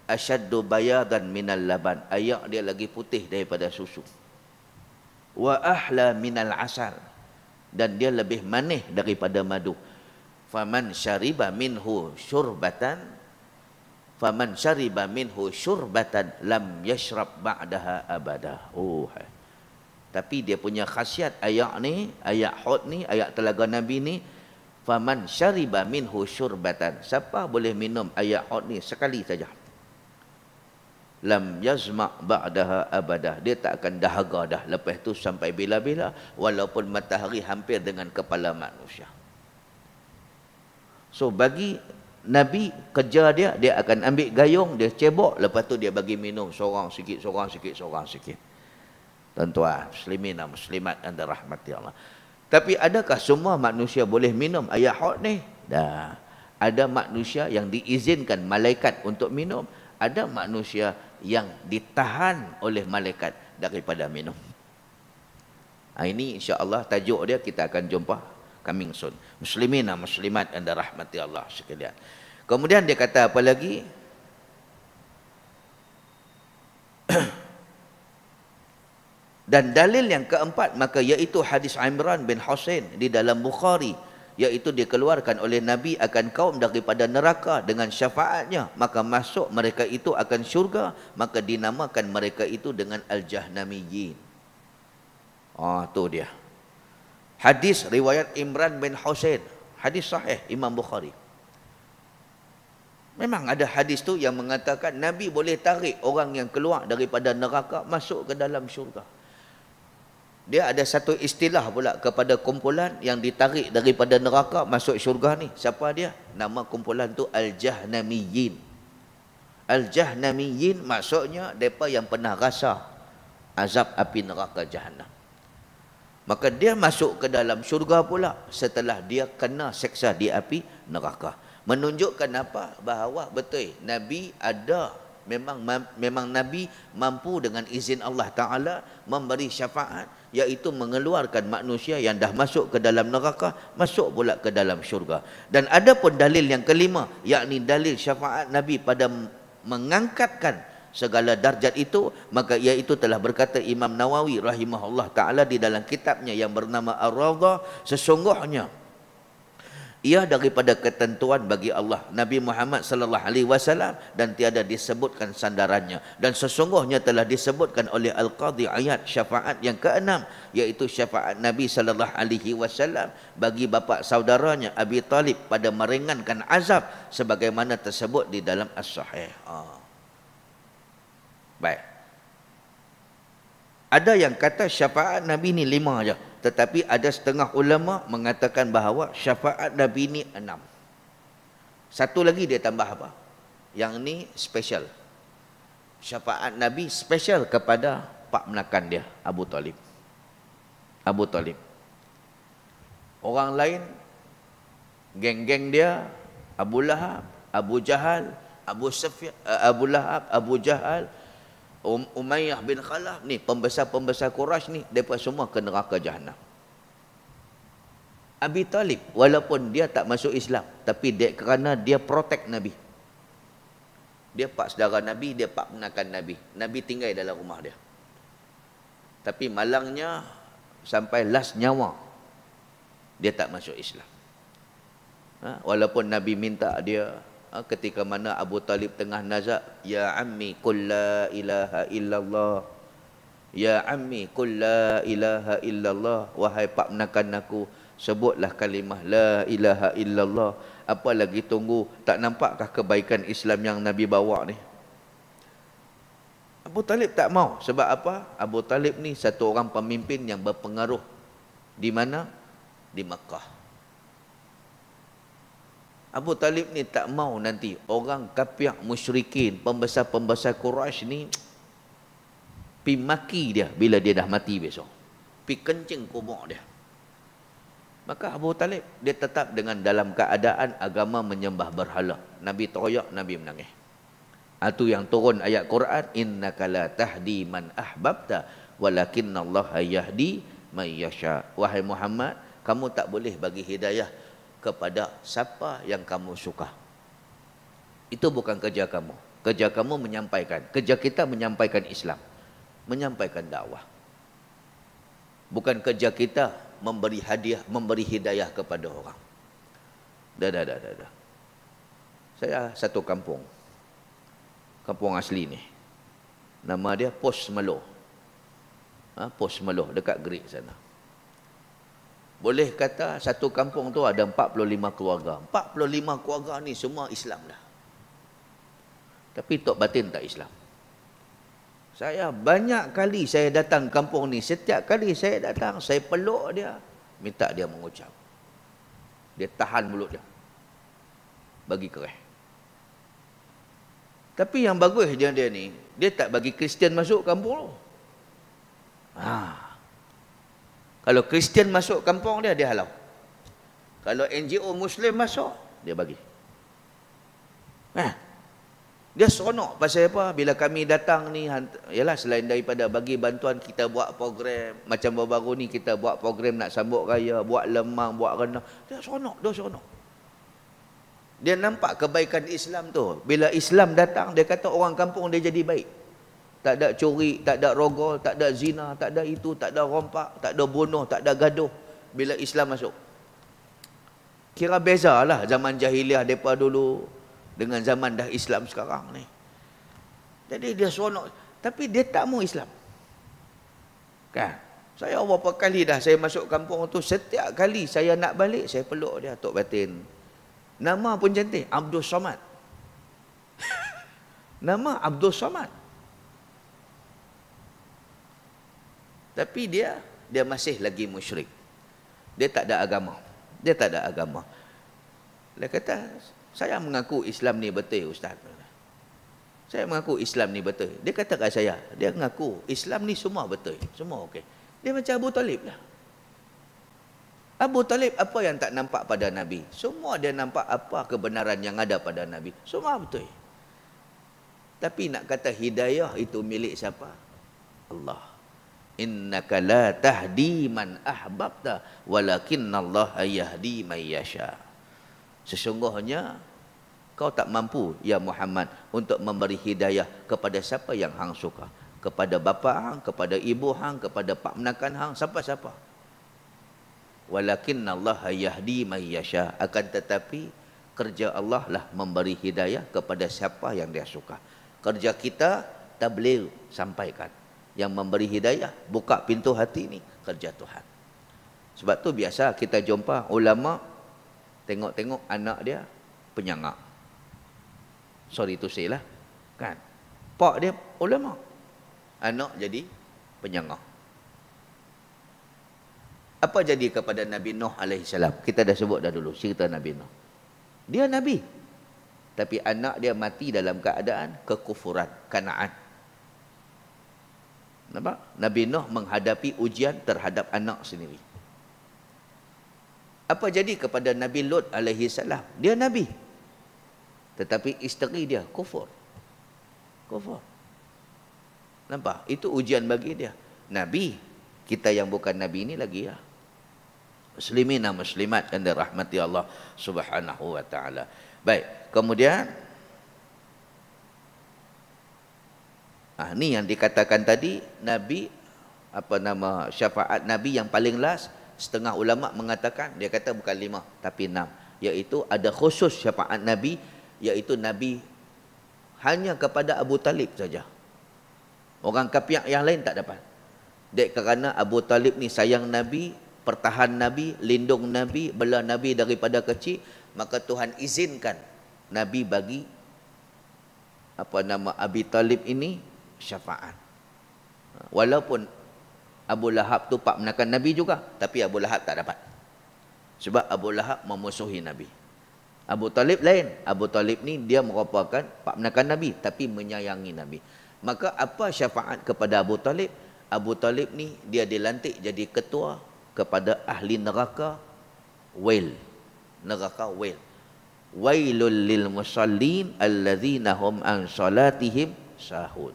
asyaddu bayadan minal laban. Ayat dia lagi putih daripada susu. Wa ahla minal asal. Dan dia lebih manis daripada madu faman syariba minhu syurbatan faman syariba minhu syurbatan lam yashrab ba'daha abadah. oh tapi dia punya khasiat ayat ni ayat hot ni ayat telaga nabi ni faman syariba minhu syurbatan siapa boleh minum ayat hot ni sekali saja lam yazma ba'daha abadah. dia tak akan dahaga dah lepas tu sampai bila-bila walaupun matahari hampir dengan kepala manusia So bagi Nabi kerja dia dia akan ambil gayung dia cebok lepas tu dia bagi minum seorang sikit seorang sikit seorang sikit. Tuan-tuan muslimin dan muslimat yang dirahmati Allah. Tapi adakah semua manusia boleh minum air hot ni? Dah. Ada manusia yang diizinkan malaikat untuk minum, ada manusia yang ditahan oleh malaikat daripada minum. Ha, ini insya-Allah tajuk dia kita akan jumpa coming soon. Muslimin dan muslimat yang dirahmati Allah sekalian. Kemudian dia kata apa lagi? dan dalil yang keempat maka iaitu hadis Imran bin Hussein di dalam Bukhari iaitu dikeluarkan oleh Nabi akan kaum daripada neraka dengan syafaatnya maka masuk mereka itu akan syurga maka dinamakan mereka itu dengan al-jahnamiyyin. oh, tu dia. Hadis riwayat Imran bin Hussein. Hadis sahih Imam Bukhari. Memang ada hadis tu yang mengatakan Nabi boleh tarik orang yang keluar daripada neraka masuk ke dalam syurga. Dia ada satu istilah pula kepada kumpulan yang ditarik daripada neraka masuk syurga ni. Siapa dia? Nama kumpulan tu Al-Jahnamiyin. Al-Jahnamiyin maksudnya mereka yang pernah rasa azab api neraka jahannam maka dia masuk ke dalam syurga pula setelah dia kena seksa di api neraka menunjukkan apa bahawa betul nabi ada memang memang nabi mampu dengan izin Allah taala memberi syafaat iaitu mengeluarkan manusia yang dah masuk ke dalam neraka masuk pula ke dalam syurga dan ada pun dalil yang kelima yakni dalil syafaat nabi pada mengangkatkan segala darjat itu maka ia itu telah berkata Imam Nawawi rahimahullah taala di dalam kitabnya yang bernama Ar-Radha sesungguhnya ia daripada ketentuan bagi Allah Nabi Muhammad sallallahu alaihi wasallam dan tiada disebutkan sandarannya dan sesungguhnya telah disebutkan oleh Al-Qadhi ayat syafaat yang keenam iaitu syafaat Nabi sallallahu alaihi wasallam bagi bapa saudaranya Abi Talib pada meringankan azab sebagaimana tersebut di dalam as-sahih. Ah. Baik. Ada yang kata syafaat Nabi ni lima je. Tetapi ada setengah ulama mengatakan bahawa syafaat Nabi ni enam. Satu lagi dia tambah apa? Yang ni special. Syafaat Nabi special kepada Pak Menakan dia, Abu Talib. Abu Talib. Orang lain, geng-geng dia, Abu Lahab, Abu Jahal, Abu Sufyan, eh, Abu Lahab, Abu Jahal, Um, Umayyah bin Khalaf ni pembesar-pembesar Quraisy ni depa semua ke neraka jahanam. Abi Talib walaupun dia tak masuk Islam tapi dia kerana dia protect Nabi. Dia pak saudara Nabi, dia pak penakan Nabi. Nabi tinggal dalam rumah dia. Tapi malangnya sampai las nyawa dia tak masuk Islam. Ha? walaupun Nabi minta dia Ah, ketika mana Abu Talib tengah nazak ya ammi qul la ilaha illallah ya ammi qul la ilaha illallah wahai pak menakan aku sebutlah kalimah la ilaha illallah apa lagi tunggu tak nampakkah kebaikan Islam yang Nabi bawa ni Abu Talib tak mau sebab apa Abu Talib ni satu orang pemimpin yang berpengaruh di mana di Mekah Abu Talib ni tak mau nanti orang kafir musyrikin, pembesar-pembesar Quraisy ni pi maki dia bila dia dah mati besok. Pi kencing kubur dia. Maka Abu Talib dia tetap dengan dalam keadaan agama menyembah berhala. Nabi teroyak, Nabi menangis. Atu yang turun ayat Quran innaka la tahdi man ahbabta walakinna Allah yahdi may yasha. Wahai Muhammad, kamu tak boleh bagi hidayah kepada siapa yang kamu suka. Itu bukan kerja kamu. Kerja kamu menyampaikan. Kerja kita menyampaikan Islam. Menyampaikan dakwah. Bukan kerja kita memberi hadiah, memberi hidayah kepada orang. Dah, dah, dah, dah. dah. Saya satu kampung. Kampung asli ni. Nama dia Pos Meloh, Ha, Pos Meloh dekat Greek sana boleh kata satu kampung tu ada 45 keluarga. 45 keluarga ni semua Islam dah. Tapi Tok Batin tak Islam. Saya banyak kali saya datang kampung ni. Setiap kali saya datang, saya peluk dia. Minta dia mengucap. Dia tahan mulut dia. Bagi kereh. Tapi yang bagus dia, dia ni, dia tak bagi Kristian masuk kampung tu. Ha. Ah. Kalau Kristian masuk kampung dia, dia halau. Kalau NGO Muslim masuk, dia bagi. Ha. Dia seronok pasal apa? Bila kami datang ni, ialah selain daripada bagi bantuan, kita buat program. Macam baru-baru ni kita buat program nak sambut raya, buat lemang, buat renang. Dia seronok, dia seronok. Dia nampak kebaikan Islam tu. Bila Islam datang, dia kata orang kampung dia jadi baik. Tak ada curi, tak ada rogol, tak ada zina, tak ada itu, tak ada rompak, tak ada bunuh, tak ada gaduh. Bila Islam masuk. Kira bezalah zaman jahiliah mereka dulu dengan zaman dah Islam sekarang ni. Jadi dia seronok. Tapi dia tak mau Islam. Kan? Saya berapa kali dah saya masuk kampung tu, setiap kali saya nak balik, saya peluk dia, Tok Batin. Nama pun cantik, Abdul Somad. Nama Abdul Somad. Tapi dia dia masih lagi musyrik. Dia tak ada agama. Dia tak ada agama. Dia kata, saya mengaku Islam ni betul Ustaz. Saya mengaku Islam ni betul. Dia kata kat saya, dia mengaku Islam ni semua betul. Semua okey. Dia macam Abu Talib lah. Abu Talib apa yang tak nampak pada Nabi? Semua dia nampak apa kebenaran yang ada pada Nabi. Semua betul. Tapi nak kata hidayah itu milik siapa? Allah. Inna la tahdi man ahbabta walakinallaha yahdi may yasha sesungguhnya kau tak mampu ya Muhammad untuk memberi hidayah kepada siapa yang hang suka kepada bapa hang kepada ibu hang kepada pak menakan hang siapa-siapa walakin Allah yahdi may yasha akan tetapi kerja Allah lah memberi hidayah kepada siapa yang dia suka kerja kita tabligh sampaikan yang memberi hidayah buka pintu hati ni kerja Tuhan sebab tu biasa kita jumpa ulama tengok-tengok anak dia penyangak sorry to say lah kan pak dia ulama anak jadi penyangak apa jadi kepada Nabi Nuh alaihi salam? Kita dah sebut dah dulu cerita Nabi Nuh. Dia nabi. Tapi anak dia mati dalam keadaan kekufuran, kanaan. Nampak? Nabi Nuh menghadapi ujian terhadap anak sendiri. Apa jadi kepada Nabi Lot alaihi salam? Dia Nabi. Tetapi isteri dia kufur. Kufur. Nampak? Itu ujian bagi dia. Nabi. Kita yang bukan Nabi ini lagi ya. Muslimin muslimat yang rahmati Allah subhanahu wa ta'ala. Baik. Kemudian Ah ha, ni yang dikatakan tadi nabi apa nama syafaat nabi yang paling last setengah ulama mengatakan dia kata bukan lima tapi enam iaitu ada khusus syafaat nabi iaitu nabi hanya kepada Abu Talib saja. Orang kafir yang lain tak dapat. Dek kerana Abu Talib ni sayang Nabi, pertahan Nabi, lindung Nabi, bela Nabi daripada kecil, maka Tuhan izinkan Nabi bagi apa nama Abi Talib ini syafaat. Walaupun Abu Lahab tu pak menakan Nabi juga, tapi Abu Lahab tak dapat. Sebab Abu Lahab memusuhi Nabi. Abu Talib lain. Abu Talib ni dia merupakan pak menakan Nabi, tapi menyayangi Nabi. Maka apa syafaat kepada Abu Talib? Abu Talib ni dia dilantik jadi ketua kepada ahli neraka Wail. Neraka Wail. Wailul lil musallin alladhinahum an salatihim sahud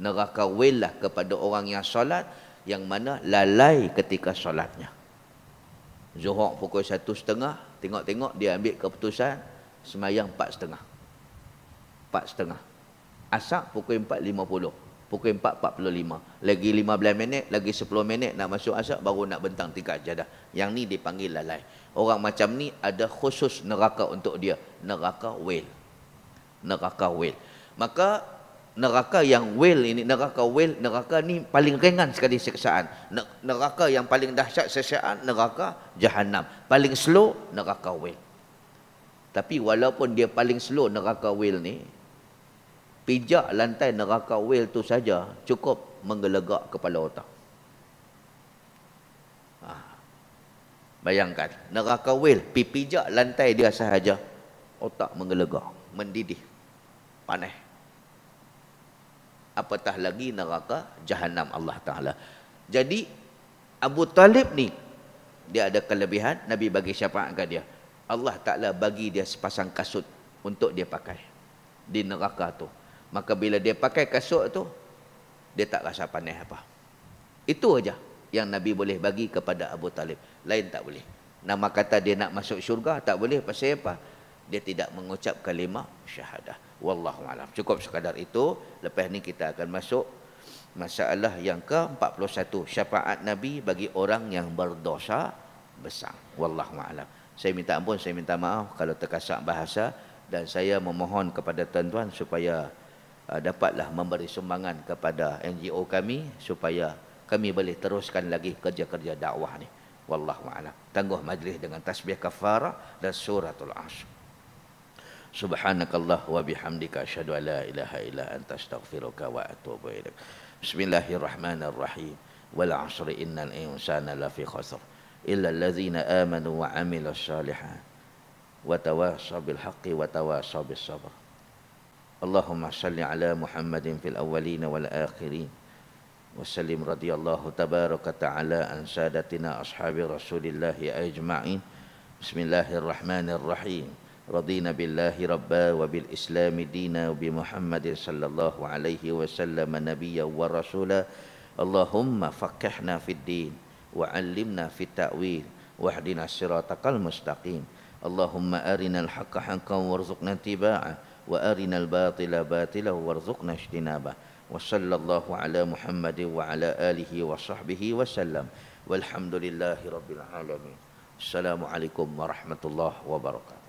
neraka wailah kepada orang yang solat yang mana lalai ketika solatnya. Zuhur pukul satu setengah, tengok-tengok dia ambil keputusan semayang empat setengah. Empat setengah. Asak pukul empat lima puluh. Pukul empat empat puluh lima. Lagi lima belas minit, lagi sepuluh minit nak masuk asak baru nak bentang tingkat jadah. Yang ni dipanggil lalai. Orang macam ni ada khusus neraka untuk dia. Neraka wail. Neraka wail. Maka neraka yang well ini neraka well, neraka ni paling ringan sekali siksaan neraka yang paling dahsyat siksaan neraka jahanam paling slow neraka well. tapi walaupun dia paling slow neraka well ni pijak lantai neraka well tu saja cukup menggelegak kepala otak ah. Bayangkan, neraka wil, pipijak lantai dia sahaja, otak menggelegak, mendidih, panah apatah lagi neraka jahanam Allah Ta'ala. Jadi, Abu Talib ni, dia ada kelebihan, Nabi bagi syafaat ke dia. Allah Ta'ala bagi dia sepasang kasut untuk dia pakai di neraka tu. Maka bila dia pakai kasut tu, dia tak rasa panas apa. Itu aja yang Nabi boleh bagi kepada Abu Talib. Lain tak boleh. Nama kata dia nak masuk syurga, tak boleh. Pasal apa? dia tidak mengucap kalimah syahadah wallahu alam cukup sekadar itu lepas ni kita akan masuk masalah yang ke-41 syafaat nabi bagi orang yang berdosa besar wallahu alam saya minta ampun saya minta maaf kalau terkasar bahasa dan saya memohon kepada tuan-tuan supaya uh, dapatlah memberi sumbangan kepada NGO kami supaya kami boleh teruskan lagi kerja-kerja dakwah ni wallahu alam tangguh majlis dengan tasbih kafarah dan suratul asr سبحانك الله وبحمدك أشهد أن لا إله إلا أنت أستغفرك وأتوب إليك بسم الله الرحمن الرحيم والعصر إن الإنسان لفي خسر إلا الذين آمنوا وعملوا الصالحات وتواصوا بالحق وتواصوا بالصبر اللهم صل على محمد في الأولين والآخرين وسلم رضي الله تبارك تعالى عن سادتنا أصحاب رسول الله أجمعين بسم الله الرحمن الرحيم رضينا بالله ربا وبالإسلام دينا وبمحمد صلى الله عليه وسلم نبيا ورسولا اللهم فقهنا في الدين وعلمنا في التأويل واهدنا صراطك المستقيم اللهم أرنا الحق حقا وارزقنا اتباعه وأرنا الباطل باطلا وارزقنا اجتنابه وصلى الله على محمد وعلى آله وصحبه وسلم والحمد لله رب العالمين السلام عليكم ورحمة الله وبركاته